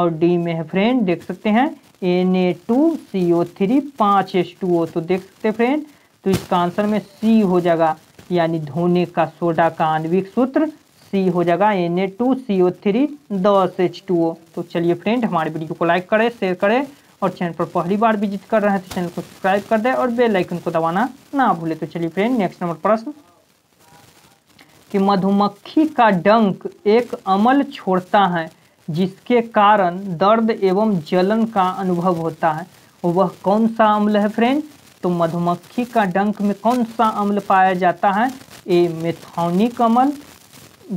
और डी में है फ्रेंड देख सकते हैं N A two C O three पाँच एस टू ओ तो देख सकते फ्रेंड तो इसका आंसर में सी हो जाएगा यानी धोने का सोडा का आणविक सूत्र सी हो जाएगा N A two C O three दस एच टू ओ तो चलिए फ्रेंड हमारे वीडियो को लाइक करें शेयर करें और चैनल पर पहली बार विजिट कर रहे हैं तो चैनल को सब्सक्राइब कर दें और बेल आइकन को दबाना ना भूलें तो चलिए फ्रेंड नेक्स्ट नंबर प्रश्न कि मधुमक्खी का डंक एक अमल छोड़ता है जिसके कारण दर्द एवं जलन का अनुभव होता है वह कौन सा अम्ल है फ्रेंड तो मधुमक्खी का डंक में कौन सा अम्ल पाया जाता है ए मेथोनिक अमल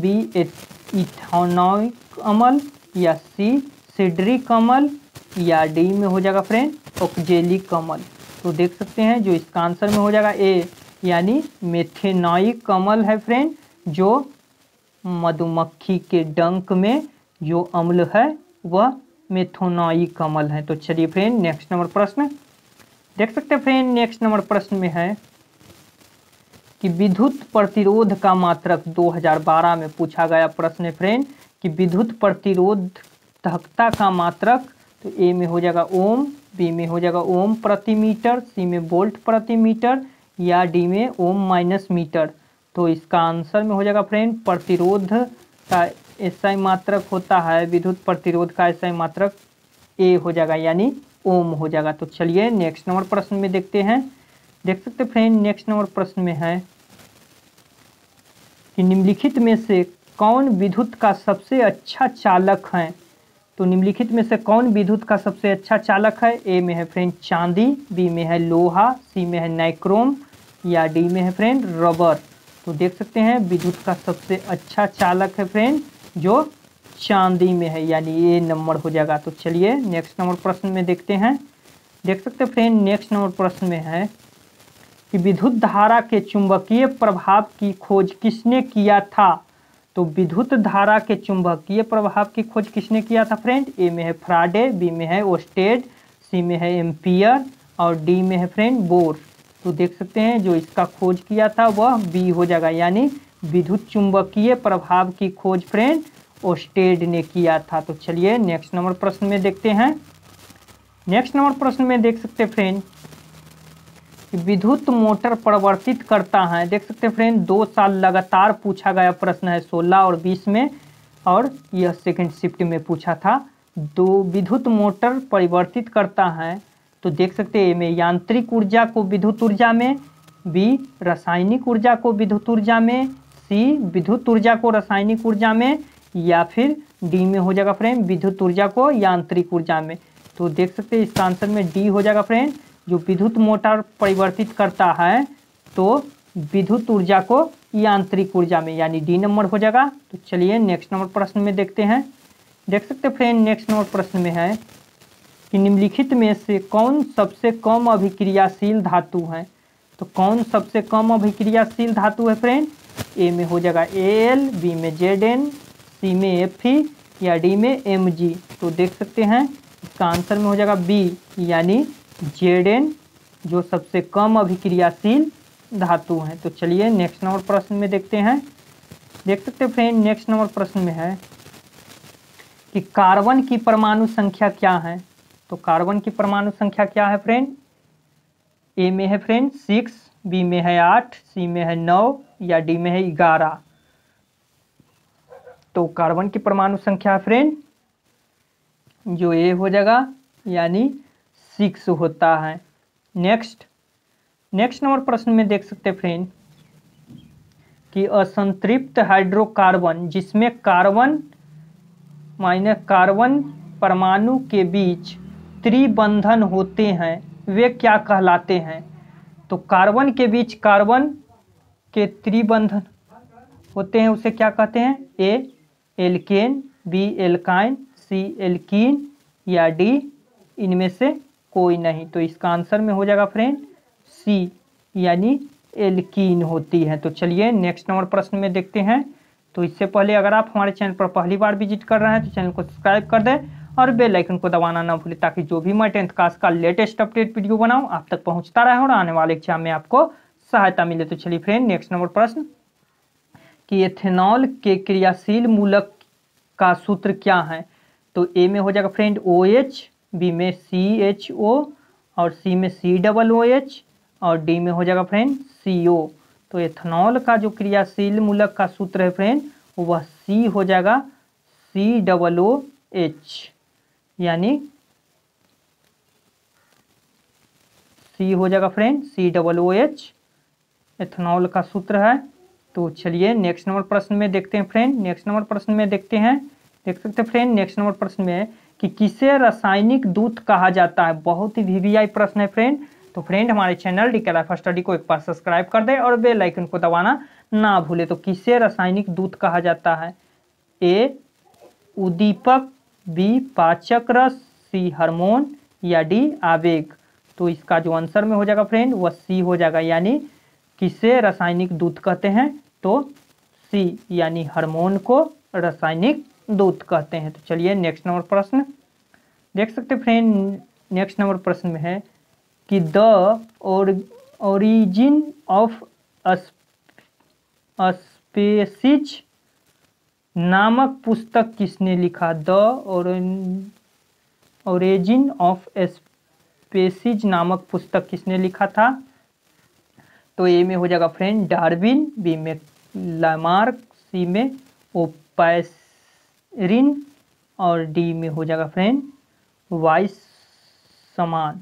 बी एथोनिक अमल या सी सिड्रिक अमल या डी में हो जाएगा फ्रेंड ऑक्जेलिक अमल तो देख सकते हैं जो इसका आंसर में हो जाएगा ए यानी मेथेनॉइक अमल है फ्रेंड जो मधुमक्खी के डंक में जो अम्ल है वह मेथोनाइक अम्ल है तो चलिए फ्रेंड नेक्स्ट नंबर प्रश्न देख सकते हैं फ्रेंड नेक्स्ट नंबर प्रश्न में है कि विद्युत प्रतिरोध का मात्रक 2012 में पूछा गया प्रश्न है फ्रेंड कि विद्युत प्रतिरोध धकता का मात्रक तो ए में हो जाएगा ओम बी में हो जाएगा ओम प्रति मीटर सी में वोल्ट प्रति मीटर या डी में ओम माइनस मीटर तो इसका आंसर में हो जाएगा फ्रेंड प्रतिरोध का एसआई मात्रक होता है विद्युत प्रतिरोध का एसआई मात्रक ए हो जाएगा यानी ओम हो जाएगा तो चलिए नेक्स्ट नंबर प्रश्न में देखते हैं देख सकते फ्रेंड नेक्स्ट नंबर प्रश्न में है कि निम्नलिखित में से कौन विद्युत का सबसे अच्छा चालक है तो निम्नलिखित में से कौन विद्युत का सबसे अच्छा चालक है ए में है फ्रेंड चांदी बी में है लोहा सी में है नाइक्रोम या डी में है फ्रेंड रबर तो देख सकते हैं विद्युत का सबसे अच्छा चालक है फ्रेंड जो चांदी में है यानी ये नंबर हो जाएगा तो चलिए नेक्स्ट नंबर प्रश्न में देखते हैं देख सकते हैं फ्रेंड नेक्स्ट नंबर प्रश्न में है कि विद्युत धारा के चुंबकीय प्रभाव की खोज किसने किया था तो विद्युत धारा के चुंबकीय प्रभाव की खोज किसने किया था फ्रेंड ए में है फ्राडे बी में है ओस्टेड सी में है एम्पियर और डी में है फ्रेंड बोर तो देख सकते हैं जो इसका खोज किया था वह बी हो जाएगा यानी विद्युत चुंबकीय प्रभाव की खोज फ्रेंड ओस्टेड ने किया था तो चलिए नेक्स्ट नंबर प्रश्न में देखते हैं नेक्स्ट नंबर प्रश्न में देख सकते फ्रेंड विद्युत मोटर परिवर्तित करता है देख सकते फ्रेंड दो साल लगातार पूछा गया प्रश्न है सोलह और बीस में और यह सेकंड शिफ्ट में पूछा था दो विद्युत मोटर परिवर्तित करता है तो देख सकते हैं में यांत्रिक ऊर्जा को विद्युत ऊर्जा में बी रासायनिक ऊर्जा को विद्युत ऊर्जा में सी विद्युत ऊर्जा को रासायनिक ऊर्जा में या फिर डी में हो जाएगा फ्रेंड विद्युत ऊर्जा को यांत्रिक ऊर्जा में तो देख सकते हैं इसका आंसर में डी हो जाएगा फ्रेंड जो विद्युत मोटर परिवर्तित करता है तो विद्युत ऊर्जा को यांत्रिक ऊर्जा में यानी डी नंबर हो जाएगा तो चलिए नेक्स्ट नंबर प्रश्न में देखते हैं देख सकते फ्रेंड नेक्स्ट नंबर प्रश्न में है कि निम्नलिखित में से कौन सबसे कम अभिक्रियाशील धातु है तो कौन सबसे कम अभिक्रियाशील धातु है फ्रेंड ए में हो जाएगा ए एल बी में जेड एन सी में एफ ई e या डी में एम जी तो देख सकते हैं इसका आंसर में हो जाएगा बी यानी जेड एन जो सबसे कम अभिक्रियाशील धातु है तो चलिए नेक्स्ट नंबर प्रश्न में देखते हैं देख सकते हैं फ्रेंड नेक्स्ट नंबर प्रश्न में है कि कार्बन की परमाणु संख्या क्या है तो कार्बन की परमाणु संख्या क्या है फ्रेंड ए में है फ्रेंड सिक्स बी में है आठ सी में है नौ या डी में है ग्यारह तो कार्बन की परमाणु संख्या फ्रेंड जो ए हो जाएगा यानी सिक्स होता है नेक्स्ट नेक्स्ट नंबर प्रश्न में देख सकते हैं फ्रेंड कि असंतृप्त हाइड्रोकार्बन जिसमें कार्बन माइनस कार्बन परमाणु के बीच त्रिबंधन होते हैं वे क्या कहलाते हैं तो कार्बन के बीच कार्बन के त्रिबंधन होते हैं उसे क्या कहते हैं A alkane B alkyne C alkene या डी इनमें से कोई नहीं तो इसका आंसर में हो जाएगा फ्रेंड सी यानी एल्कीन होती है तो चलिए नेक्स्ट नंबर प्रश्न में देखते हैं तो इससे पहले अगर आप हमारे चैनल पर पहली बार विजिट कर रहे हैं तो चैनल को सब्सक्राइब कर दें और बेल आइकन को दबाना ना भूलें ताकि जो भी मैं टेंथ क्लास का लेटेस्ट अपडेट वीडियो बनाऊँ आप तक पहुँचता रहे और आने वाले एग्जाम में आपको सहायता मिले तो चलिए फ्रेंड नेक्स्ट नंबर प्रश्न कि एथेनॉल के क्रियाशील मूलक का सूत्र क्या है तो ए में हो जाएगा फ्रेंड ओ एच बी में सी एच ओ और सी में सी डबल ओ एच और डी में हो जाएगा फ्रेंड सी ओ तो एथेनॉल का जो क्रियाशील मूलक का सूत्र है फ्रेंड वह सी हो जाएगा सी डबल ओ एच यानी सी हो जाएगा friend C double O H ethanol का सूत्र है तो चलिए नेक्स्ट नंबर प्रश्न में देखते हैं फ्रेंड नेक्स्ट नंबर प्रश्न में देखते हैं देख सकते हैं फ्रेंड नेक्स्ट नंबर प्रश्न में कि किसे रासायनिक दूत कहा जाता है बहुत ही वीवीआई प्रश्न है फ्रेंड तो फ्रेंड हमारे चैनल डी कैलाइफ स्टडी को एक बार सब्सक्राइब कर दे और बेल आइकन को दबाना ना भूले तो किसे रासायनिक दूत कहा जाता है ए उदीपक बी पाचक रस सी हार्मोन या डी आवेग तो इसका जो आंसर में हो जाएगा फ्रेंड वह सी हो जाएगा यानी किसे रासायनिक दूत कहते हैं तो सी यानी हार्मोन को रासायनिक दूत कहते हैं तो चलिए नेक्स्ट नंबर प्रश्न देख सकते फ्रेंड नेक्स्ट नंबर प्रश्न में है कि द ओरिजिन ऑफ स्पेसिज नामक पुस्तक किसने लिखा द ओरिजिन ऑफ स्पेसिज नामक पुस्तक किसने लिखा था तो ए में हो जाएगा फ्रेंड डार्विन बी में लामार्क सी में ओपैसरिन और डी में हो जाएगा फ्रेंड वाइस समान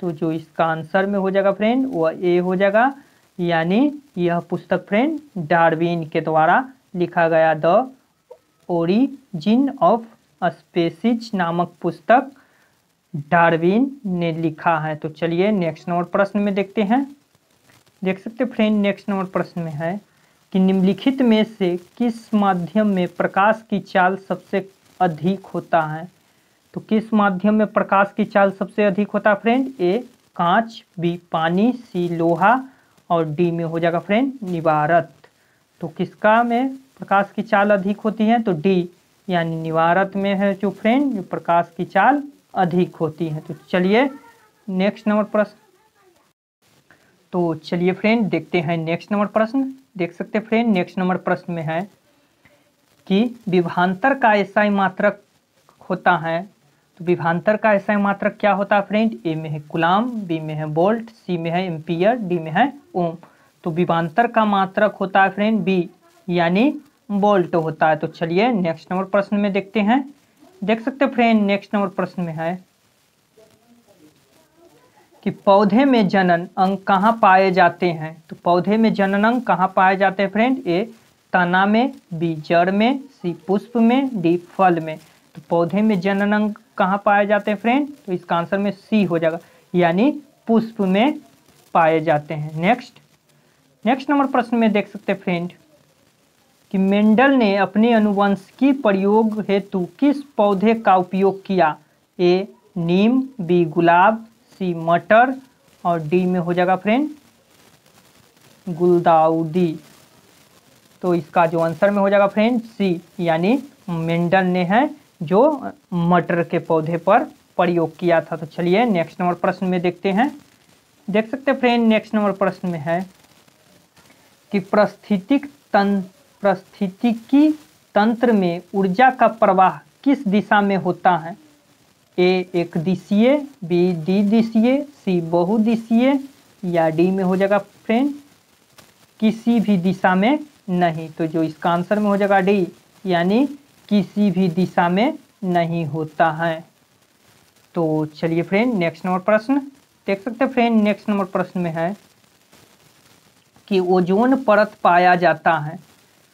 तो जो इसका आंसर में हो जाएगा फ्रेंड वह ए हो जाएगा यानी यह पुस्तक फ्रेंड डार्विन के द्वारा लिखा गया द ओरिजिन ऑफ स्पेसिज नामक पुस्तक डार्विन ने लिखा है तो चलिए नेक्स्ट नंबर प्रश्न में देखते हैं देख सकते फ्रेंड नेक्स्ट नंबर प्रश्न में है कि निम्नलिखित में से किस माध्यम में प्रकाश की चाल सबसे अधिक होता है तो किस माध्यम में प्रकाश की चाल सबसे अधिक होता है फ्रेंड ए कांच बी पानी सी लोहा और डी में हो जाएगा फ्रेंड निवारत तो किसका में प्रकाश की चाल अधिक होती है तो डी यानी निवारत में है जो फ्रेंड जो प्रकाश की चाल अधिक होती है तो चलिए नेक्स्ट नंबर प्रश्न तो चलिए फ्रेंड देखते हैं नेक्स्ट नंबर प्रश्न देख सकते हैं फ्रेंड नेक्स्ट नंबर प्रश्न में है कि विभांतर का ऐसा मात्रक होता है तो विभांतर का ऐसा मात्रक क्या होता है फ्रेंड ए में है गुलाम बी में है बोल्ट सी में है एम्पियर डी में है ओम तो विभांतर का मात्रक होता है फ्रेंड बी यानी बोल्ट तो होता है तो चलिए नेक्स्ट नंबर प्रश्न में देखते हैं देख सकते फ्रेंड नेक्स्ट नंबर प्रश्न में है कि पौधे में जनन अंग कहाँ पाए जाते हैं तो पौधे में जनन अंग कहाँ पाए जाते हैं फ्रेंड ए तना में बी जड़ में सी पुष्प में डी फल में तो पौधे में जनन अंग कहाँ पाए जाते हैं फ्रेंड तो इसका आंसर में सी हो जाएगा यानी पुष्प में पाए जाते हैं नेक्स्ट नेक्स्ट नंबर प्रश्न में देख सकते हैं फ्रेंड कि मेंडल ने अपने अनुवंशिकी प्रयोग हेतु किस पौधे का उपयोग किया ए नीम बी गुलाब सी मटर और डी में हो जाएगा फ्रेंड गुलदाउदी तो इसका जो आंसर में हो जाएगा फ्रेंड सी यानी मेंडल ने है जो मटर के पौधे पर प्रयोग किया था तो चलिए नेक्स्ट नंबर प्रश्न में देखते हैं देख सकते हैं फ्रेंड नेक्स्ट नंबर प्रश्न में है कि प्रस्थितिक तंत्र प्रस्थितिकी तंत्र में ऊर्जा का प्रवाह किस दिशा में होता है ए एक दिशीय बी दिशीय सी बहुदिशीय या डी में हो जाएगा फ्रेंड किसी भी दिशा में नहीं तो जो इसका आंसर में हो जाएगा डी यानी किसी भी दिशा में नहीं होता है तो चलिए फ्रेंड नेक्स्ट नंबर प्रश्न देख सकते हैं फ्रेंड नेक्स्ट नंबर प्रश्न में है कि ओजोन परत पाया जाता है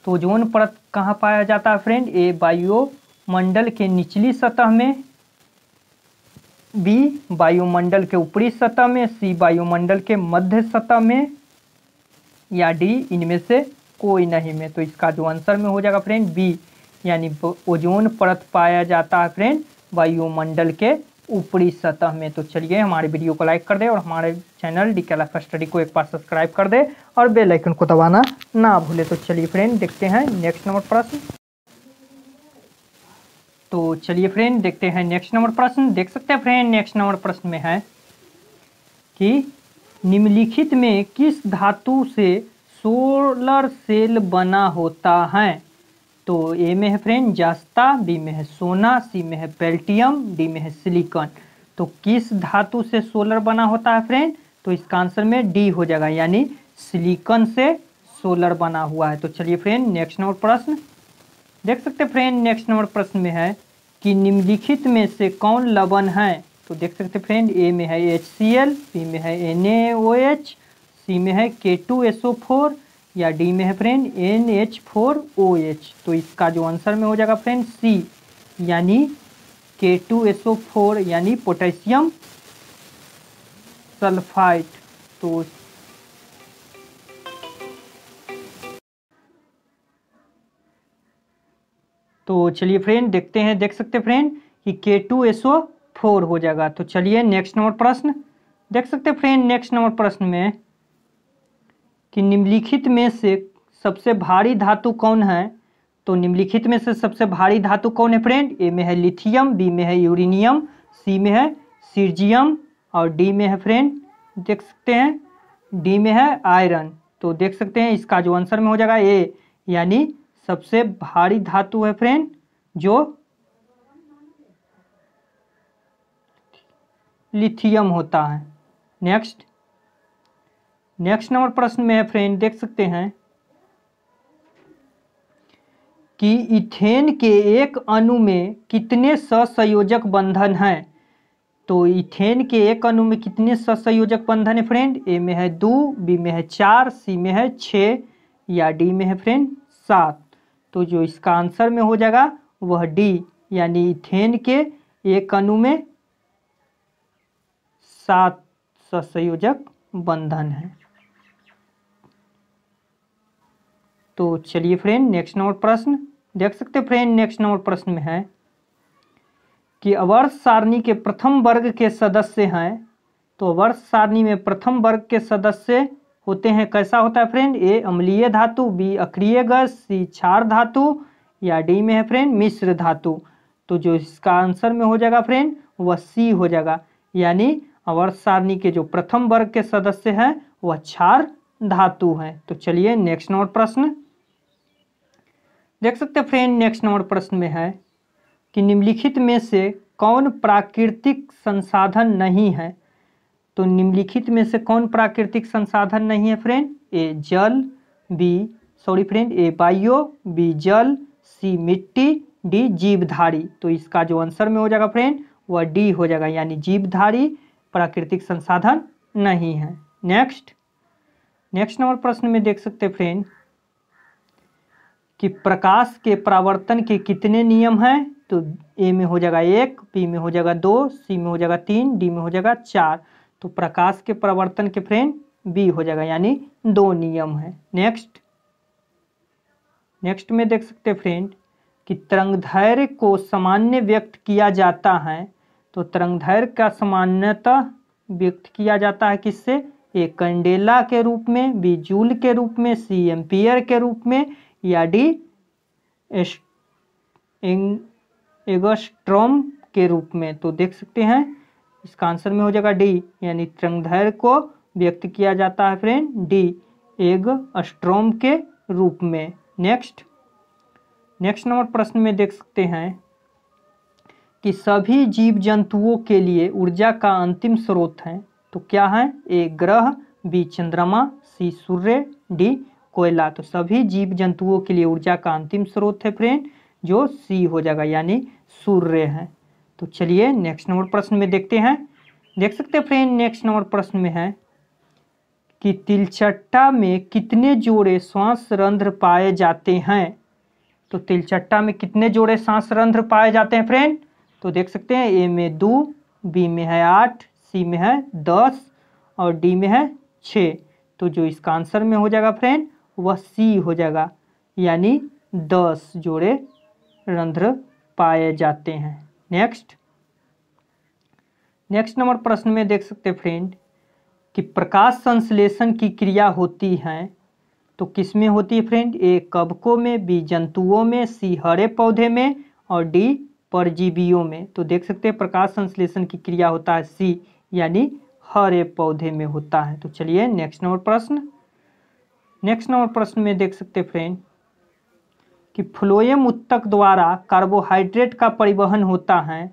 तो ओजोन परत कहाँ पाया जाता है फ्रेंड ए वायुमंडल के निचली सतह में बी वायुमंडल के ऊपरी सतह में सी वायुमंडल के मध्य सतह में या डी इनमें से कोई नहीं में तो इसका जो आंसर में हो जाएगा फ्रेंड बी यानी ओजोन परत पाया जाता है फ्रेंड वायुमंडल के ऊपरी सतह में तो चलिए हमारे वीडियो को लाइक कर दे और हमारे चैनल डी कैलाफ स्टडी को एक बार सब्सक्राइब कर दे और बेल आइकन को दबाना ना भूले तो चलिए फ्रेंड देखते हैं नेक्स्ट नंबर प्रश्न तो चलिए फ्रेंड देखते हैं नेक्स्ट नंबर प्रश्न देख सकते हैं फ्रेंड नेक्स्ट नंबर प्रश्न में है कि निम्नलिखित में किस धातु से सोलर सेल बना होता है तो ए में है फ्रेंड जास्ता बी में है सोना सी में है पेल्टियम डी में है सिलिकॉन तो किस धातु से सोलर बना होता है फ्रेंड तो इसका आंसर में डी हो जाएगा यानी सिलिकॉन से सोलर बना हुआ है तो चलिए फ्रेंड नेक्स्ट नंबर प्रश्न देख सकते फ्रेंड नेक्स्ट नंबर प्रश्न में है कि निम्नलिखित में से कौन लवन है तो देख सकते फ्रेंड ए में है एच सी एल बी में है एन ए ओ एच सी में है K two S O four या डी में है friend N H four O H तो इसका जो आंसर में हो जाएगा फ्रेंड सी यानी K two S O four यानी पोटेशियम सल्फाइट तो तो चलिए फ्रेंड देखते हैं देख सकते फ्रेंड कि के टू एस ओ फोर हो जाएगा तो चलिए नेक्स्ट नंबर प्रश्न देख सकते फ्रेंड नेक्स्ट नंबर प्रश्न में कि निम्नलिखित में से सबसे भारी धातु कौन है तो निम्नलिखित में से सबसे भारी धातु कौन है फ्रेंड ए में है लिथियम बी में है यूरेनियम सी में है सिर्जियम और डी में है फ्रेंड देख सकते हैं डी में है आयरन तो देख सकते हैं इसका जो आंसर में हो जाएगा ए यानी सबसे भारी धातु है फ्रेंड जो लिथियम होता है नेक्स्ट नेक्स्ट नंबर प्रश्न में है फ्रेंड देख सकते हैं कि इथेन के एक अणु में कितने ससंयोजक बंधन हैं तो इथेन के एक अणु में कितने ससंयोजक बंधन है फ्रेंड ए में है दो बी में है चार सी में है छः या डी में है फ्रेंड सात तो जो इसका आंसर में हो जाएगा वह डी यानी इथेन के एक अणु में सात ससंयोजक बंधन है तो चलिए फ्रेंड नेक्स्ट नंबर प्रश्न देख सकते फ्रेंड नेक्स्ट नंबर प्रश्न में है कि अवर्ष सारणी के प्रथम वर्ग के सदस्य हैं तो अवर्ष सारणी में प्रथम वर्ग के सदस्य होते हैं कैसा होता है फ्रेंड ए अम्लीय धातु बी अक्रिय गज सी क्षार धातु या डी में है फ्रेंड मिश्र धातु तो जो इसका आंसर में हो जाएगा फ्रेंड वह सी हो जाएगा यानी अवर्ष सारणी के जो प्रथम वर्ग के सदस्य हैं वह क्षार धातु हैं तो चलिए नेक्स्ट नोट प्रश्न देख सकते हैं फ्रेंड नेक्स्ट नंबर प्रश्न में है कि निम्नलिखित में से कौन प्राकृतिक संसाधन नहीं है तो निम्नलिखित में से कौन प्राकृतिक संसाधन नहीं है फ्रेंड ए जल B sorry friend A bio B जल सी मिट्टी डी जीवधारी तो इसका जो आंसर में हो जाएगा फ्रेंड वह डी हो जाएगा यानी जीवधारी प्राकृतिक संसाधन नहीं है नेक्स्ट नेक्स्ट नंबर प्रश्न में देख सकते हैं फ्रेंड कि प्रकाश के परावर्तन के कितने नियम हैं तो ए में हो जाएगा एक बी में हो जाएगा दो सी में हो जाएगा तीन डी में हो जाएगा चार तो प्रकाश के परावर्तन के फ्रेंड बी हो जाएगा यानी दो नियम है नेक्स्ट नेक्स्ट में देख सकते हैं फ्रेंड कि तरंग धैर्य को सामान्य व्यक्त किया जाता है तो तरंग धैर्य का सामान्यतः व्यक्त किया जाता है किससे ए कंडेला के रूप में बी जूल के रूप में सी एम्पियर के रूप में डी एगोस्ट्रोम के रूप में तो देख सकते हैं इसका आंसर में हो जाएगा डी यानी त्रंगधैर्य को व्यक्त किया जाता है फ्रेंड डी एग अस्ट्रोम के रूप में नेक्स्ट नेक्स्ट नंबर प्रश्न में देख सकते हैं कि सभी जीव जंतुओं के लिए ऊर्जा का अंतिम स्रोत है तो क्या है ए ग्रह बी चंद्रमा सी सूर्य डी कोयला तो सभी जीव जंतुओं के लिए ऊर्जा का अंतिम स्रोत है फ्रेंड जो सी हो जाएगा यानी सूर्य है तो चलिए नेक्स्ट नंबर प्रश्न में देखते हैं देख सकते हैं फ्रेंड नेक्स्ट नंबर प्रश्न में है कि तिलचट्टा में कितने जोड़े श्वास रंध्र पाए जाते हैं तो तिलचट्टा में कितने जोड़े सांस रंध्र पाए जाते हैं फ्रेंड तो देख सकते हैं ए में दो बी में है आठ सी में है दस और डी में है छः तो जो इसका आंसर में हो जाएगा फ्रेंड वह सी हो जाएगा यानी दस जोड़े रंध्र पाए जाते हैं नेक्स्ट नेक्स्ट नंबर प्रश्न में देख सकते हैं फ्रेंड कि प्रकाश संश्लेषण की क्रिया होती है तो किस में होती है फ्रेंड ए कबकों में बी जंतुओं में सी हरे पौधे में और डी परजीवियों में तो देख सकते हैं प्रकाश संश्लेषण की क्रिया होता है सी यानी हरे पौधे में होता है तो चलिए नेक्स्ट नंबर प्रश्न नेक्स्ट नंबर प्रश्न में देख सकते फ्रेंड कि फ्लोएम उत्तक द्वारा कार्बोहाइड्रेट का परिवहन होता है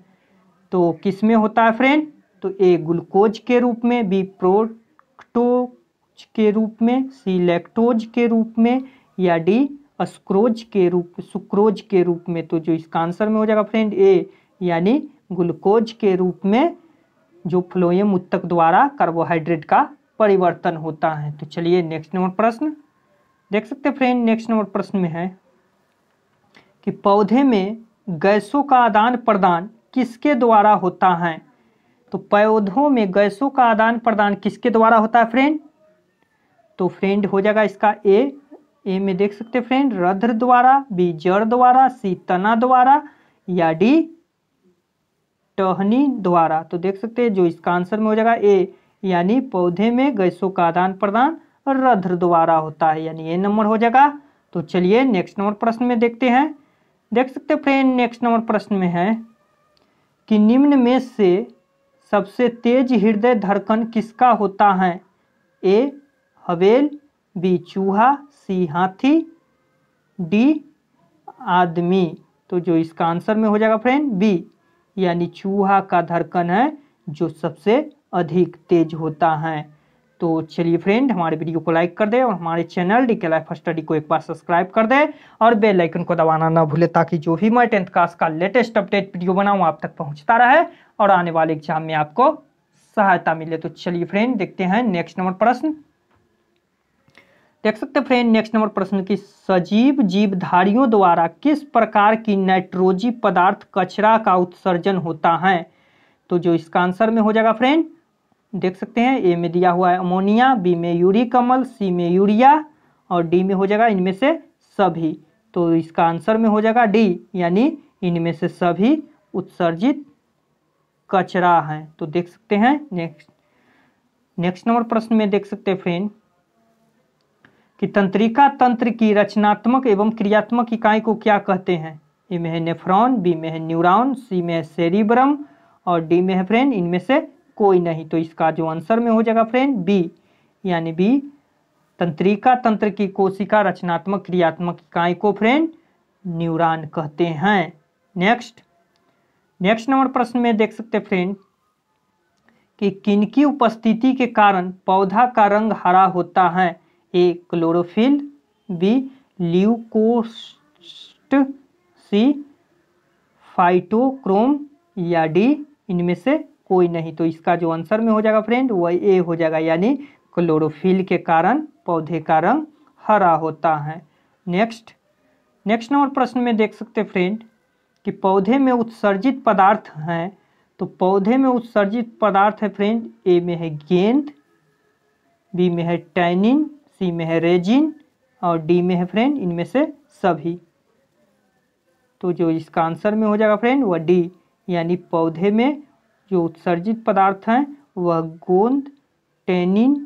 तो किस में होता है फ्रेंड तो ए ग्लूकोज के रूप में बी प्रोटोज के रूप में सी लैक्टोज के रूप में या डी अस्क्रोज के रूप सुक्रोज के रूप में तो जो इसका आंसर में हो जाएगा फ्रेंड ए यानी ग्लूकोज के रूप में जो फ्लोएम उत्तक द्वारा कार्बोहाइड्रेट का परिवर्तन होता है तो चलिए नेक्स्ट नंबर प्रश्न देख सकते हैं फ्रेंड नेक्स्ट नंबर प्रश्न में है कि पौधे में गैसों का आदान प्रदान किसके द्वारा होता है तो पौधों में गैसों का आदान प्रदान किसके द्वारा होता है फ्रेंड तो फ्रेंड हो जाएगा इसका ए ए में देख सकते हैं फ्रेंड रध्र द्वारा बी जड़ द्वारा सी तना द्वारा या डी टहनी द्वारा तो देख सकते हैं जो इसका आंसर में हो जाएगा ए यानी पौधे में गैसों का आदान प्रदान रध्र द्वारा होता है यानी ये नंबर हो जाएगा तो चलिए नेक्स्ट नंबर प्रश्न में देखते हैं देख सकते फ्रेंड नेक्स्ट नंबर प्रश्न में है कि निम्न में से सबसे तेज हृदय धड़कन किसका होता है ए हवेल बी चूहा सी हाथी डी आदमी तो जो इसका आंसर में हो जाएगा फ्रेंड बी यानी चूहा का धड़कन है जो सबसे अधिक तेज होता है तो चलिए फ्रेंड हमारे वीडियो को लाइक कर दे और हमारे channel D K life study को एक बार सब्सक्राइब कर दे और बेल आइकन को दबाना ना भूले ताकि जो भी मैं टेंथ क्लास का लेटेस्ट अपडेट वीडियो बनाऊँ आप तक पहुँचता रहे और आने वाले एग्जाम में आपको सहायता मिले तो चलिए फ्रेंड देखते हैं नेक्स्ट नंबर प्रश्न देख सकते फ्रेंड नेक्स्ट नंबर प्रश्न की सजीव जीवधारियों द्वारा किस प्रकार की नाइट्रोजी पदार्थ कचरा का उत्सर्जन होता है तो जो इसका आंसर में हो जाएगा फ्रेंड देख सकते हैं ए में दिया हुआ है अमोनिया बी में यूरिक अमल सी में यूरिया और डी में हो जाएगा इनमें से सभी तो इसका आंसर में हो जाएगा डी यानी इनमें से सभी उत्सर्जित कचरा है तो देख सकते हैं नेक्स्ट नेक्स्ट नंबर प्रश्न में देख सकते हैं फ्रेंड कि तंत्रिका तंत्र की रचनात्मक एवं क्रियात्मक इकाई को क्या कहते हैं ए में है नेफ्रॉन बी में है न्यूरॉन सी में है सेरिब्रम और डी में है फ्रेंड इनमें से कोई नहीं तो इसका जो आंसर में हो जाएगा फ्रेंड बी यानी बी तंत्रिका तंत्र की कोशिका रचनात्मक क्रियात्मक इकाई को फ्रेंड न्यूरॉन कहते हैं नेक्स्ट नेक्स्ट नंबर प्रश्न में देख सकते फ्रेंड कि किनकी उपस्थिति के कारण पौधा का रंग हरा होता है A chlorophyll B leucoplast C phytochrome या डी इनमें से कोई नहीं तो इसका जो आंसर में हो जाएगा फ्रेंड वह ए हो जाएगा यानी क्लोरोफिल के कारण पौधे का रंग हरा होता है नेक्स्ट नेक्स्ट नंबर प्रश्न में देख सकते फ्रेंड कि पौधे में उत्सर्जित पदार्थ हैं तो पौधे में उत्सर्जित पदार्थ है फ्रेंड ए में है गेंद बी में है टैनिन सी में है रेजिन और डी में है फ्रेंड इनमें से सभी तो जो इसका आंसर में हो जाएगा फ्रेंड वह डी यानी पौधे में जो उत्सर्जित पदार्थ हैं वह गोंद टेनिन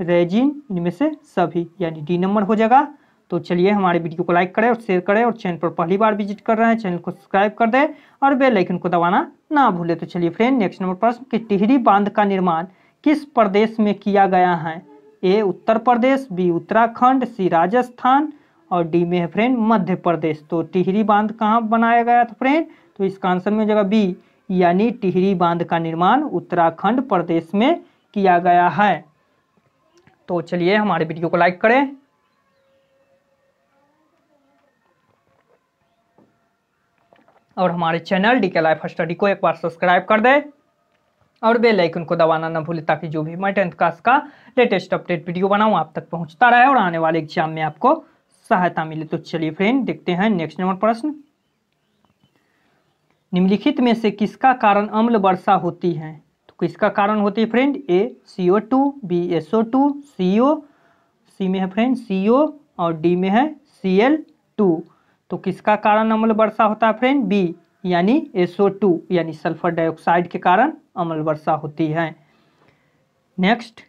रेजिन इनमें से सभी यानी डी नंबर हो जाएगा तो चलिए हमारे वीडियो को लाइक करें और शेयर करें और चैनल पर पहली बार विजिट कर रहे हैं चैनल को सब्सक्राइब कर दें और बेल आइकन को दबाना ना भूलें तो चलिए फ्रेंड नेक्स्ट नंबर प्रश्न कि टिहरी बांध का निर्माण किस प्रदेश में किया गया है A Uttar Pradesh B Uttarakhand C Rajasthan और डी में है फ्रेंड मध्य प्रदेश तो टिहरी बांध कहाँ बनाया गया था फ्रेंड तो इसका आंसर में हो जाएगा बी यानी टिहरी बांध का निर्माण उत्तराखंड प्रदेश में किया गया है तो चलिए हमारे वीडियो को लाइक करें और हमारे channel D K life study को एक बार सब्सक्राइब कर दें और बेल आइकन को दबाना ना भूलें ताकि जो भी मैं टेंथ क्लास का लेटेस्ट अपडेट वीडियो बनाऊं आप तक पहुंचता रहे और आने वाले एग्जाम में आपको सहायता मिले तो चलिए फ्रेंड देखते हैं नेक्स्ट नंबर प्रश्न निम्नलिखित में से किसका कारण अम्ल वर्षा होती है तो किसका कारण होती है friend A C O two B S O two C O C में है फ्रेंड सी ओ और डी में है सी एल टू तो किसका कारण अम्ल वर्षा होता है फ्रेंड बी यानी एस ओ टू यानी सल्फर डाइऑक्साइड के कारण अम्ल वर्षा होती है नेक्स्ट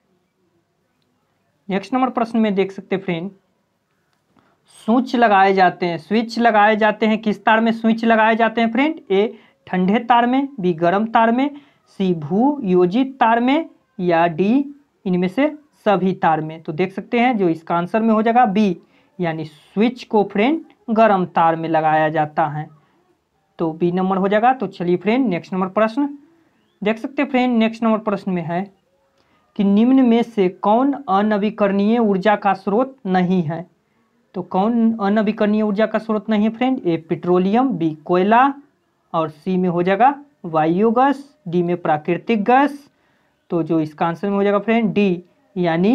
नेक्स्ट नंबर प्रश्न में देख सकते फ्रेंड स्विच लगाए जाते हैं स्विच लगाए जाते हैं किस तार में स्विच लगाए जाते हैं फ्रेंड ए ठंडे तार में बी गर्म तार में सी भू योजित तार में या डी इनमें से सभी तार में तो देख सकते हैं जो इसका आंसर में हो जाएगा बी यानी स्विच को फ्रेंड गर्म तार में लगाया जाता है तो बी नंबर हो जाएगा तो चलिए फ्रेंड नेक्स्ट नंबर प्रश्न देख सकते हैं फ्रेंड नेक्स्ट नंबर प्रश्न में है कि निम्न में से कौन अनवीकरणीय ऊर्जा का स्रोत नहीं है तो कौन अनविकरणीय ऊर्जा का स्रोत नहीं है फ्रेंड ए पेट्रोलियम बी कोयला और सी में हो जाएगा वायु गैस डी में प्राकृतिक गैस तो जो इसका आंसर में हो जाएगा फ्रेंड डी यानी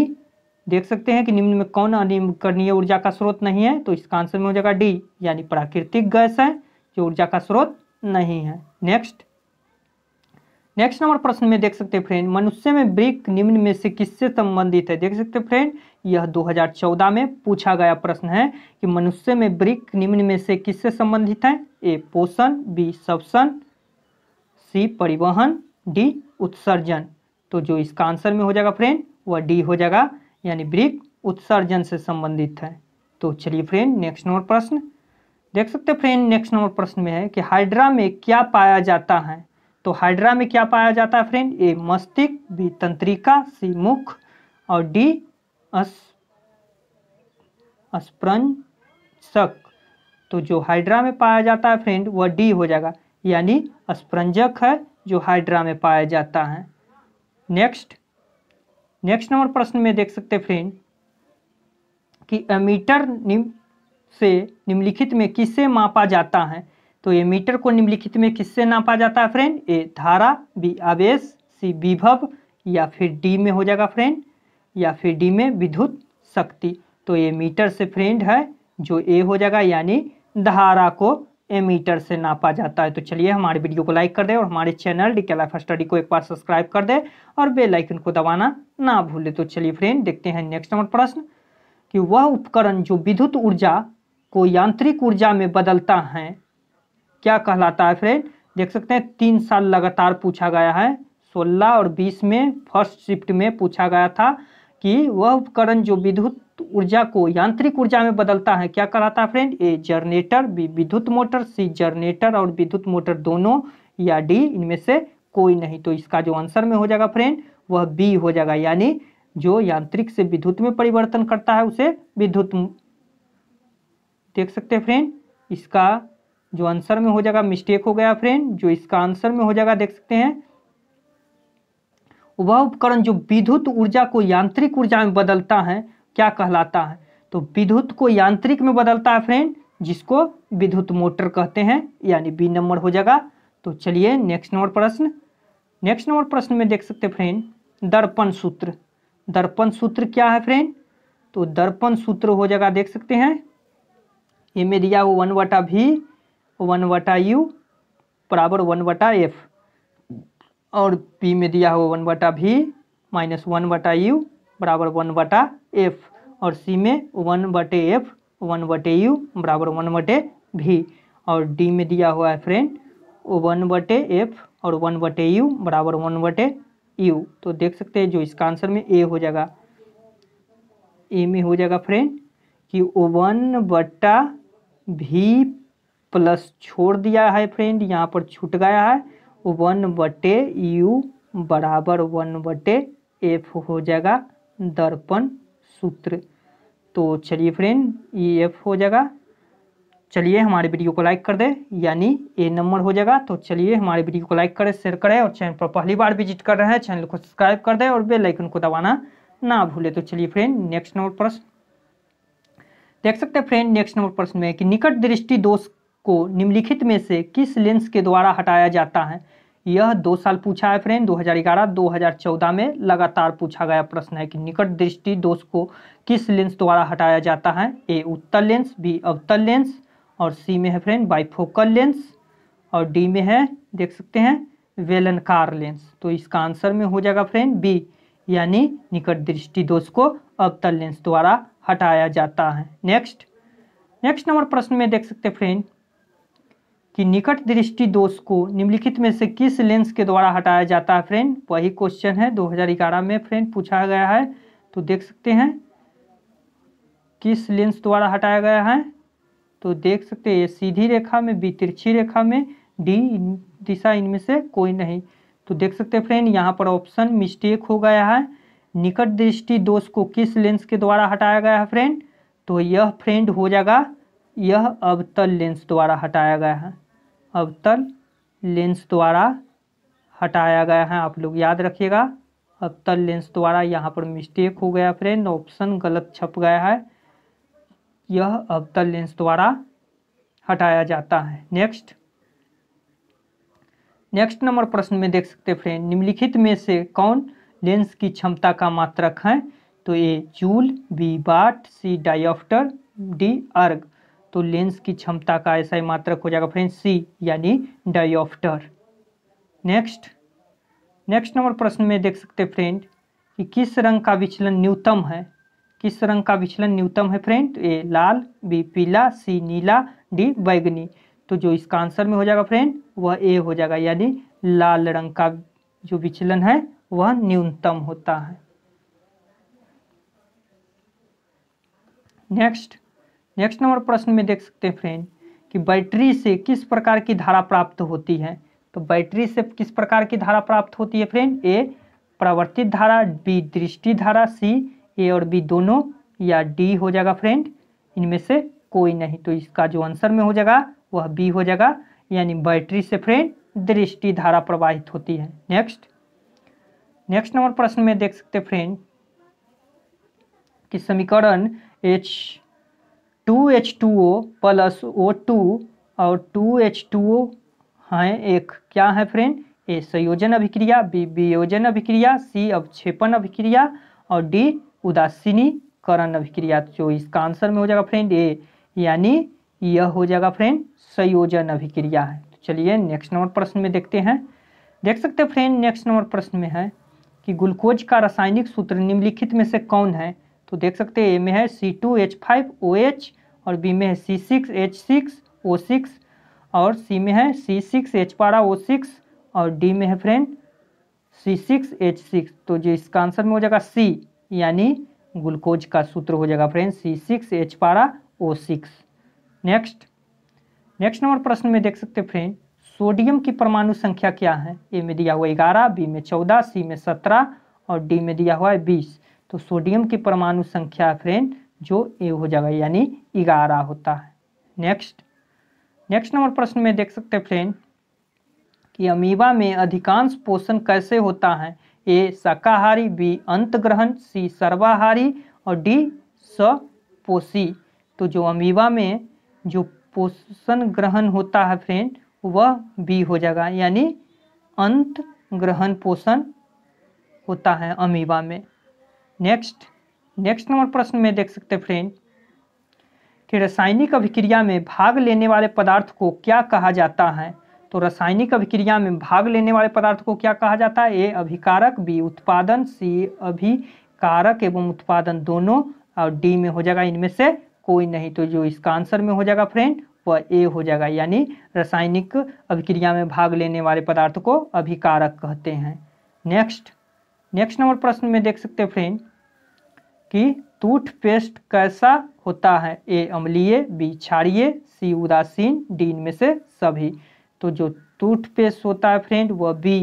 देख सकते हैं कि निम्न में कौन अनविकरणीय ऊर्जा का स्रोत नहीं है तो इसका आंसर में हो जाएगा डी यानी प्राकृतिक गैस है जो ऊर्जा का स्रोत नहीं है नेक्स्ट नेक्स्ट नंबर प्रश्न में देख सकते हैं फ्रेंड मनुष्य में ब्रिक निम्न में से किससे संबंधित है देख सकते हैं फ्रेंड यह 2014 में पूछा गया प्रश्न है कि मनुष्य में ब्रिक निम्न में से किससे संबंधित है ए पोषण बी सबसन सी परिवहन डी उत्सर्जन तो जो इसका आंसर में हो जाएगा फ्रेंड वह डी हो जाएगा यानी ब्रिक उत्सर्जन से संबंधित है तो चलिए फ्रेंड नेक्स्ट नंबर प्रश्न देख सकते हैं फ्रेंड नेक्स्ट नंबर प्रश्न में है कि हाइड्रा में क्या पाया जाता है तो हाइड्रा में क्या पाया जाता है फ्रेंड ए मस्तिष्क बी तंत्रिका सी मुख और डी स्प्रंशक तो जो हाइड्रा में पाया जाता है फ्रेंड वह डी हो जाएगा यानी स्प्रंजक है जो हाइड्रा में पाया जाता है नेक्स्ट नेक्स्ट नंबर प्रश्न में देख सकते फ्रेंड कि अमीटर निम से निम्नलिखित में किसे मापा जाता है तो ये मीटर को निम्नलिखित में किससे नापा जाता है फ्रेंड ए धारा बी आवेश सी विभव या फिर डी में हो जाएगा फ्रेंड या फिर डी में विद्युत शक्ति तो ये मीटर से फ्रेंड है जो ए हो जाएगा यानी धारा को ए मीटर से नापा जाता है तो चलिए हमारे वीडियो को लाइक कर दे और हमारे channel D K life study को एक बार सब्सक्राइब कर दे और बेल आइकन को दबाना ना भूले तो चलिए फ्रेंड देखते हैं नेक्स्ट नंबर प्रश्न कि वह उपकरण जो विद्युत ऊर्जा को यांत्रिक ऊर्जा में बदलता है क्या कहलाता है फ्रेंड देख सकते हैं तीन साल लगातार पूछा गया है सोलह और बीस में फर्स्ट शिफ्ट में पूछा गया था कि वह उपकरण जो विद्युत ऊर्जा को यांत्रिक ऊर्जा में बदलता है क्या कहलाता है फ्रेंड ए जनरेटर बी विद्युत मोटर सी जनरेटर और विद्युत मोटर दोनों या डी इनमें से कोई नहीं तो इसका जो आंसर में हो जाएगा फ्रेंड वह बी हो जाएगा यानी जो यांत्रिक से विद्युत में परिवर्तन करता है उसे विद्युत देख सकते हैं फ्रेंड इसका जो आंसर में हो जाएगा मिस्टेक हो गया फ्रेंड जो इसका आंसर में हो जाएगा देख सकते हैं वह उपकरण जो विद्युत ऊर्जा को यांत्रिक ऊर्जा में बदलता है क्या कहलाता है तो विद्युत को यांत्रिक में बदलता है फ्रेंड जिसको विद्युत मोटर कहते हैं यानी बी नंबर हो जाएगा तो चलिए नेक्स्ट नंबर प्रश्न नेक्स्ट नंबर प्रश्न में देख सकते फ्रेंड दर्पण सूत्र दर्पण सूत्र क्या है फ्रेंड तो दर्पण सूत्र हो जाएगा देख सकते हैं ये में दिया वो वन वटा भी वन वटा यू बराबर वन वटा एफ और पी में दिया हुआ वन बटा भी माइनस वन बटा यू बराबर वन बटा एफ और सी में वन बटे एफ वन बटे यू बराबर वन बटे भी और डी में दिया हुआ है फ्रेंड वन बटे एफ और वन बटे यू बराबर वन बटे यू तो देख सकते हैं जो इसका आंसर में ए हो जाएगा ए में हो जाएगा फ्रेंड कि वन बटा भी प्लस छोड़ दिया है फ्रेंड यहाँ पर छूट गया है वन बटे यू बराबर वन बटे एफ हो जाएगा दर्पण सूत्र तो चलिए फ्रेंड ये एफ हो जाएगा चलिए हमारे वीडियो को लाइक कर दे यानी ए नंबर हो जाएगा तो चलिए हमारे वीडियो को लाइक करें शेयर करें और चैनल पर पहली बार विजिट कर रहे हैं चैनल को सब्सक्राइब कर दें और बेल आइकन को दबाना ना भूले तो चलिए फ्रेंड नेक्स्ट नंबर प्रश्न देख सकते हैं फ्रेंड नेक्स्ट नंबर प्रश्न में कि निकट दृष्टि दोष को निम्नलिखित में से किस लेंस के द्वारा हटाया जाता है यह दो साल पूछा है फ्रेंड 2011-2014 में लगातार पूछा गया प्रश्न है कि निकट दृष्टि दोष को किस लेंस द्वारा हटाया जाता है ए उत्तल लेंस बी अवतल लेंस और सी में है फ्रेंड बाइफोकल लेंस और डी में है देख सकते हैं वेलनकार लेंस तो इसका आंसर में हो जाएगा फ्रेंड बी यानी निकट दृष्टि दोष को अवतल लेंस द्वारा हटाया जाता है नेक्स्ट नेक्स्ट नंबर प्रश्न में देख सकते हैं फ्रेंड कि निकट दृष्टि दोष को निम्नलिखित में से किस लेंस के द्वारा हटाया जाता है फ्रेंड वही क्वेश्चन है 2011 में फ्रेंड पूछा गया है तो देख सकते हैं किस लेंस द्वारा हटाया गया है तो देख सकते हैं सीधी रेखा में बी तिरछी रेखा में डी दिशा इनमें से कोई नहीं तो देख सकते हैं फ्रेंड यहाँ पर ऑप्शन मिस्टेक हो गया है निकट दृष्टि दोष को किस लेंस के द्वारा हटाया गया है फ्रेंड तो यह फ्रेंड हो जाएगा यह अवतल लेंस द्वारा हटाया गया है अवतल लेंस द्वारा हटाया गया है आप लोग याद रखिएगा अवतल लेंस द्वारा यहाँ पर मिस्टेक हो गया फ्रेंड ऑप्शन गलत छप गया है यह अवतल लेंस द्वारा हटाया जाता है नेक्स्ट नेक्स्ट नंबर प्रश्न में देख सकते हैं फ्रेंड निम्नलिखित में से कौन लेंस की क्षमता का मात्रक है तो ए जूल बी बाट सी डाइफ्टर डी अर्ग तो लेंस की क्षमता का ऐसा ही मात्रक हो जाएगा फ्रेंड सी यानी डायोफ्टर नेक्स्ट नेक्स्ट नंबर प्रश्न में देख सकते फ्रेंड कि किस रंग का विचलन न्यूनतम है किस रंग का विचलन न्यूनतम है फ्रेंड ए लाल बी पीला सी नीला डी बैगनी तो जो इसका आंसर में हो जाएगा फ्रेंड वह ए हो जाएगा यानी लाल रंग का जो विचलन है वह न्यूनतम होता है नेक्स्ट नेक्स्ट नंबर प्रश्न में देख सकते हैं फ्रेंड कि बैटरी से किस प्रकार की धारा प्राप्त होती है तो बैटरी से किस प्रकार की धारा प्राप्त होती है फ्रेंड ए प्रवर्तित धारा बी दृष्टि धारा सी ए और बी दोनों या डी हो जाएगा फ्रेंड इनमें से कोई नहीं तो इसका जो आंसर में हो जाएगा वह बी हो जाएगा यानी बैटरी से फ्रेंड दृष्टि धारा प्रवाहित होती है नेक्स्ट नेक्स्ट नंबर प्रश्न में देख सकते फ्रेंड कि समीकरण H two H two O plus O two और टू एच टू ओ हैं एक क्या है फ्रेंड ए संयोजन अभिक्रिया बी वियोजन अभिक्रिया सी अवक्षेपण अभिक्रिया और डी उदासीनीकरण अभिक्रिया जो तो इसका आंसर में हो जाएगा फ्रेंड ए यानी यह हो जाएगा फ्रेंड संयोजन अभिक्रिया है तो चलिए नेक्स्ट नंबर प्रश्न में देखते हैं देख सकते हैं फ्रेंड नेक्स्ट नंबर प्रश्न में है कि ग्लूकोज का रासायनिक सूत्र निम्नलिखित में से कौन है तो देख सकते हैं ए में है C two H five O H और बी में है C six H six O six और सी में है सी सिक्स एच पारा ओ सिक्स और डी में है friend C six H six तो जो इसका आंसर में हो जाएगा सी यानी ग्लूकोज का सूत्र हो जाएगा फ्रेंड सी सिक्स एच पारा O six next next number प्रश्न में देख सकते फ्रेंड सोडियम की परमाणु संख्या क्या है ए में दिया हुआ ग्यारह बी में चौदह सी में सत्रह और डी में दिया हुआ है बीस तो सोडियम की परमाणु संख्या फ्रेंड जो ए हो जाएगा यानी ग्यारह होता है नेक्स्ट नेक्स्ट नंबर प्रश्न में देख सकते हैं फ्रेंड कि अमीबा में अधिकांश पोषण कैसे होता है ए शाकाहारी बी अंत ग्रहण सी सर्वाहारी और डी सपोषी तो जो अमीबा में जो पोषण ग्रहण होता है फ्रेंड वह बी हो जाएगा यानी अंत ग्रहण पोषण होता है अमीबा में नेक्स्ट नेक्स्ट नंबर प्रश्न में देख सकते हैं फ्रेंड कि रासायनिक अभिक्रिया में भाग लेने वाले पदार्थ को क्या कहा जाता है तो रासायनिक अभिक्रिया में भाग लेने वाले पदार्थ को क्या कहा जाता है ए अभिकारक बी उत्पादन सी अभिकारक एवं उत्पादन दोनों और डी में हो जाएगा इनमें से कोई नहीं तो जो इसका आंसर में हो जाएगा फ्रेंड वह ए हो जाएगा यानी रासायनिक अभिक्रिया में भाग लेने वाले पदार्थ को अभिकारक कहते हैं नेक्स्ट नेक्स्ट नंबर प्रश्न में देख सकते हैं फ्रेंड कि टूथपेस्ट कैसा होता है ए अम्लीय बी क्षारीय सी उदासीन डी इनमें से सभी तो जो टूथपेस्ट होता है फ्रेंड वह बी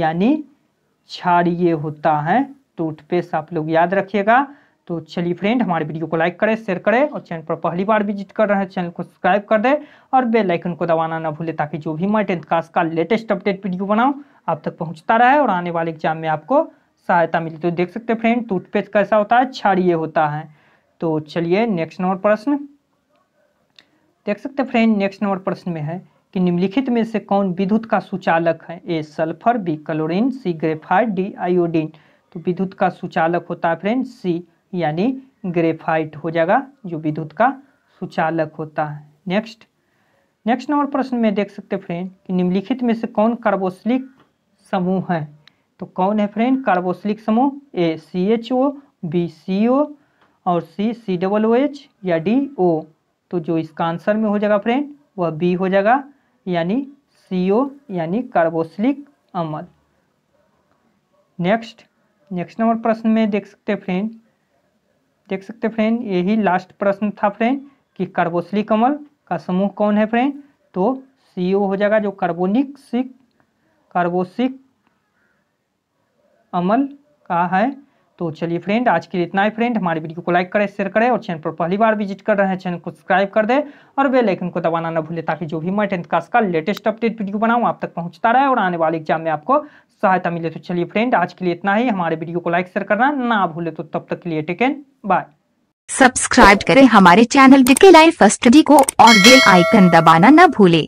यानी क्षारीय होता है टूथपेस्ट आप लोग याद रखिएगा तो चलिए फ्रेंड हमारे वीडियो को लाइक करें शेयर करें और चैनल पर पहली बार विजिट कर रहे हैं चैनल को सब्सक्राइब कर दें और बेल आइकन को दबाना ना भूलें ताकि जो भी मैं टेंथ क्लास का लेटेस्ट अपडेट वीडियो बनाऊं आप तक पहुंचता रहे और आने वाले एग्जाम में आपको सहायता मिलती तो देख सकते हैं फ्रेंड टूथपेस्ट कैसा होता है क्षारिय होता है तो चलिए नेक्स्ट नंबर प्रश्न देख सकते हैं फ्रेंड नेक्स्ट नंबर प्रश्न में है कि निम्नलिखित में से कौन विद्युत का सुचालक है A sulphur B chlorine C graphite D iodine तो विद्युत का सुचालक होता है फ्रेंड सी यानी ग्रेफाइट हो जाएगा जो विद्युत का सुचालक होता है नेक्स्ट नेक्स्ट नंबर प्रश्न में देख सकते फ्रेंड कि निम्नलिखित में से कौन कार्बोसिलिक समूह है तो कौन है फ्रेंड कार्बोसिलिक समूह ए C H O B C O और C C double O H या डी ओ तो जो इसका आंसर में हो जाएगा फ्रेंड वह बी हो जाएगा यानी सी ओ यानी कार्बोसिलिक अम्ल नेक्स्ट नेक्स्ट नंबर प्रश्न में देख सकते फ्रेंड देख सकते फ्रेंड यही लास्ट प्रश्न था फ्रेंड कि कार्बोसिलिक अम्ल का समूह कौन है फ्रेंड तो सी ओ हो जाएगा जो कार्बोनिक सिक कार्बोसिक अमल का है तो चलिए फ्रेंड आज के लिए इतना ही फ्रेंड हमारे वीडियो को लाइक करें शेयर करें और चैनल पर पहली बार विजिट कर रहे हैं चैनल को सब्सक्राइब कर दें और बेल आइकन को दबाना ना भूलें ताकि जो भी मैं टेंथ क्लास का लेटेस्ट अपडेट वीडियो बनाऊँ आप तक पहुँचता रहे और आने वाले एग्जाम में आपको सहायता मिले तो चलिए फ्रेंड आज के लिए इतना ही हमारे वीडियो को लाइक शेयर करना ना भूले तो तब तक के लिए टेक एन बाय सब्सक्राइब करें हमारे चैनल डिके लाइफ स्टडी को और बेल आइकन दबाना न भूले